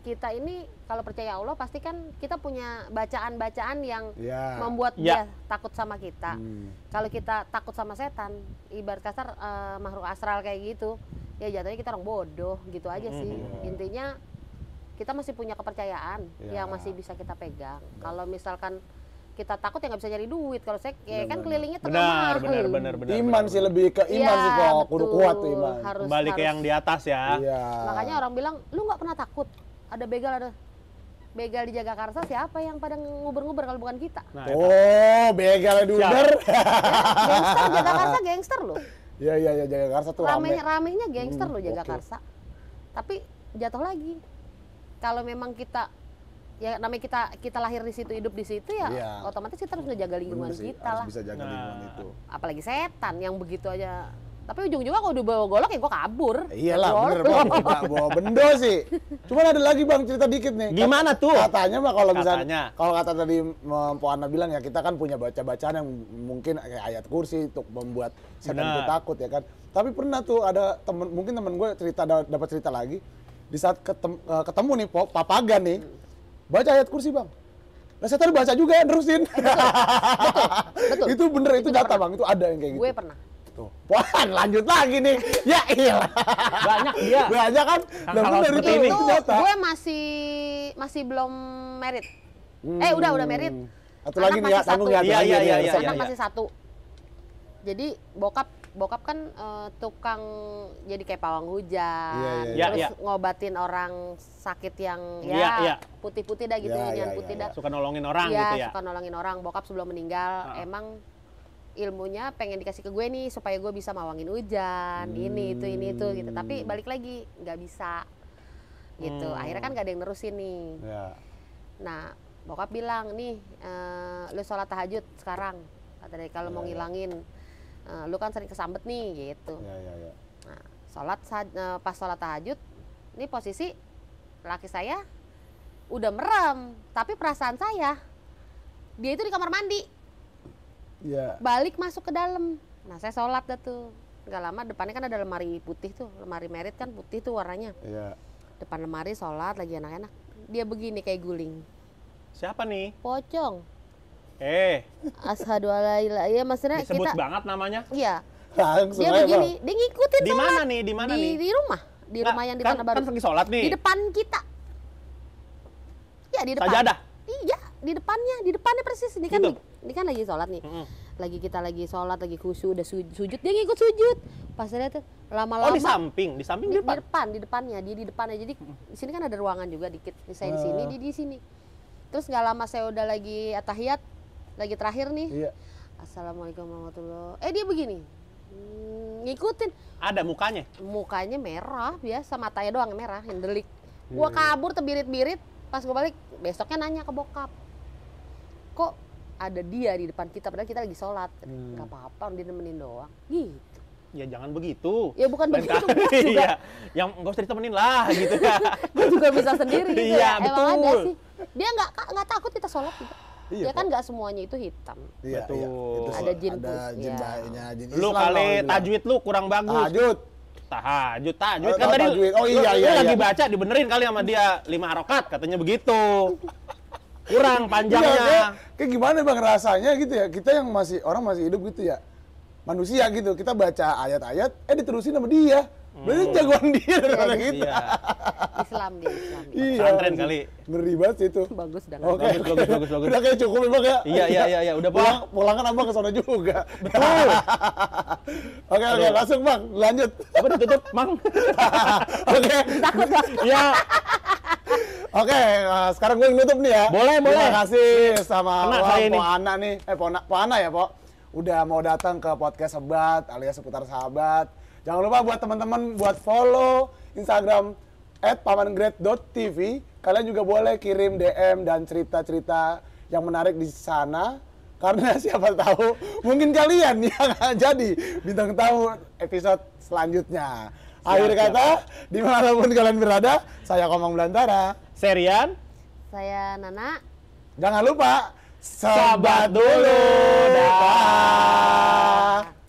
Kita ini kalau percaya Allah pasti kan kita punya bacaan-bacaan yang ya. membuat ya. dia takut sama kita. Hmm. Kalau kita takut sama setan, ibarat kasar uh, makhluk astral kayak gitu, ya jatuhnya kita orang bodoh gitu aja hmm. sih. Hmm. Intinya kita masih punya kepercayaan ya. yang masih bisa kita pegang. Ya. Kalau misalkan kita takut ya nggak bisa nyari duit. Kalau saya ya kan kelilingnya terlalu benar, benar, benar, benar, Iman benar, sih lebih ke iman ya, sih kok. Kudu kuat tuh iman. Harus, Kembali harus. ke yang di atas ya. ya. Makanya orang bilang lu nggak pernah takut. Ada begal ada begal di Jagakarsa siapa yang pada nguber-nguber kalau bukan kita? Nah, oh, begal di Uber. ya, gangster Jagakarsa gangster loh. Iya iya iya Jagakarsa tuh rame. Rame-ramenya gangster hmm, loh Jagakarsa. Okay. Tapi jatuh lagi. Kalau memang kita ya namanya kita kita lahir di situ hidup di situ ya, yeah. otomatis kita harus ngejaga lingkungan sih, kita lah bisa jaga nah. itu apalagi setan yang begitu aja tapi ujung-ujungnya kalau bawa golok ya gue kabur. Iyalah, bener bang. Gak bawa bendo sih. Cuman ada lagi bang cerita dikit nih. Gimana tuh? Katanya mah kalau misalnya, kalau kata tadi Poana bilang ya kita kan punya baca-bacaan yang mungkin kayak ayat kursi untuk membuat setan itu takut ya kan. Tapi pernah tuh ada temen, mungkin temen gue cerita dapat cerita lagi di saat ketem, eh, ketemu nih papagan nih. Baca ayat kursi, Bang. Nah, saya tadi baca juga, nerusin. Eh, itu bener, itu, itu data, Bang. Itu ada yang kayak gitu. Gue pernah. Tuh. Wah, lanjut lagi nih. Ya iya. Banyak dia. Banyak kan. Nah, nah kalau dari itu, itu data. Gue masih masih belum merit. Hmm. Eh, udah udah merit. Satu lagi nih ya, tanggung ya. iya, iya, ya, iya, ya. iya. Anak iya. masih satu. Jadi bokap bokap kan uh, tukang jadi kayak pawang hujan, yeah, yeah, yeah. terus yeah, yeah. ngobatin orang sakit yang iya, ya yeah, yeah. putih-putih dah gitu, yeah, yeah, iya, iya, putih yeah, dah. Suka nolongin orang yeah, gitu ya. suka nolongin orang. Bokap sebelum meninggal uh-huh. emang ilmunya pengen dikasih ke gue nih supaya gue bisa mawangin hujan, hmm. ini itu ini itu gitu. Hmm. Tapi balik lagi nggak bisa gitu. Hmm. Akhirnya kan gak ada yang nerusin nih. Yeah. Nah, bokap bilang nih, uh, lu sholat tahajud sekarang. Kata kalau mau ngilangin uh, lu kan sering kesambet nih gitu ya, ya, ya. Nah, sholat uh, pas sholat tahajud ini posisi laki saya udah merem tapi perasaan saya dia itu di kamar mandi ya. balik masuk ke dalam nah saya sholat dah tuh nggak lama depannya kan ada lemari putih tuh lemari merit kan putih tuh warnanya ya. depan lemari sholat lagi enak-enak dia begini kayak guling siapa nih pocong Eh. Ashadu ala ilah. ya maksudnya Disebut kita banget namanya. Iya. Ya, langsung dia begini, dia ngikutin Di mana nih? Di mana di, nih? Di rumah. Di rumah yang di kan, Tanah Baru. Kan lagi sholat nih. Di depan kita. Ya di depan. Sajadah. Iya, di depannya, di depannya persis. Ini kan, gitu. ini kan lagi sholat nih. Lagi kita lagi sholat, lagi khusyuk, udah sujud, dia ngikut sujud. Pas tuh lama-lama. Oh di samping, di samping di, depan. Di depan, di depannya, dia di depannya. Jadi di sini kan ada ruangan juga dikit. Saya di ah. sini, uh. dia di sini. Terus nggak lama saya udah lagi atahiyat, lagi terakhir nih iya. assalamualaikum warahmatullahi eh dia begini hmm, ngikutin ada mukanya mukanya merah biasa matanya doang merah yang delik Iya, gua iya. kabur terbirit-birit pas gua balik besoknya nanya ke bokap kok ada dia di depan kita padahal kita lagi sholat hmm. Gak apa-apa dia nemenin doang gitu ya jangan begitu. Ya bukan Lain begitu, gue juga. Ya, yang gak usah ditemenin lah gitu. gue juga bisa sendiri gitu Iya, ya. betul. Emang ada sih. Dia nggak nggak takut kita sholat gitu. Iya, ya kan nggak semuanya itu hitam. Iya, iya. Betul. Iya, itu ada jin ada jin ya. jin Islam. Lu kali tajwid lu kurang bagus. Tajwid. Tahajud, tajwid eh, kan oh, kan tadi tajwid. Oh iya iya. Lu iya. lagi iya. baca dibenerin kali sama dia lima harokat katanya begitu. kurang iya, panjangnya. Iya, kayak, kayak gimana Bang rasanya gitu ya? Kita yang masih orang masih hidup gitu ya. Manusia gitu, kita baca ayat-ayat eh diterusin sama dia Hmm. Berarti jagoan dia daripada kita. Iya. iya. Islam dia, Islam. Iya. Santren kali. Ngeri banget sih itu. Bagus dah. Oke, okay. bagus, bagus, bagus, bagus. Udah kayak cukup memang ya. Iya, iya, iya, iya. Udah pulang. Pulang kan abang ke sana juga. Betul. oke, oke. Langsung, Bang. Lanjut. Apa ditutup, Mang? oke. Takut, Bang. Iya. Oke, okay, uh, eh, sekarang gue nutup nih ya. Boleh, Terima boleh. Terima kasih sama Pona, Wang, Po Ana nih. Eh, Po Ana, po Ana ya, Po. Udah mau datang ke podcast Sebat alias seputar sahabat Jangan lupa buat teman-teman buat follow Instagram at pamangrade.tv. Kalian juga boleh kirim DM dan cerita-cerita yang menarik di sana. Karena siapa tahu mungkin kalian yang jadi bintang tamu episode selanjutnya. Siap, Akhir kata, dimanapun kalian berada, saya Komang Belantara. Serian. Saya Nana. Jangan lupa, sahabat dulu. Dah.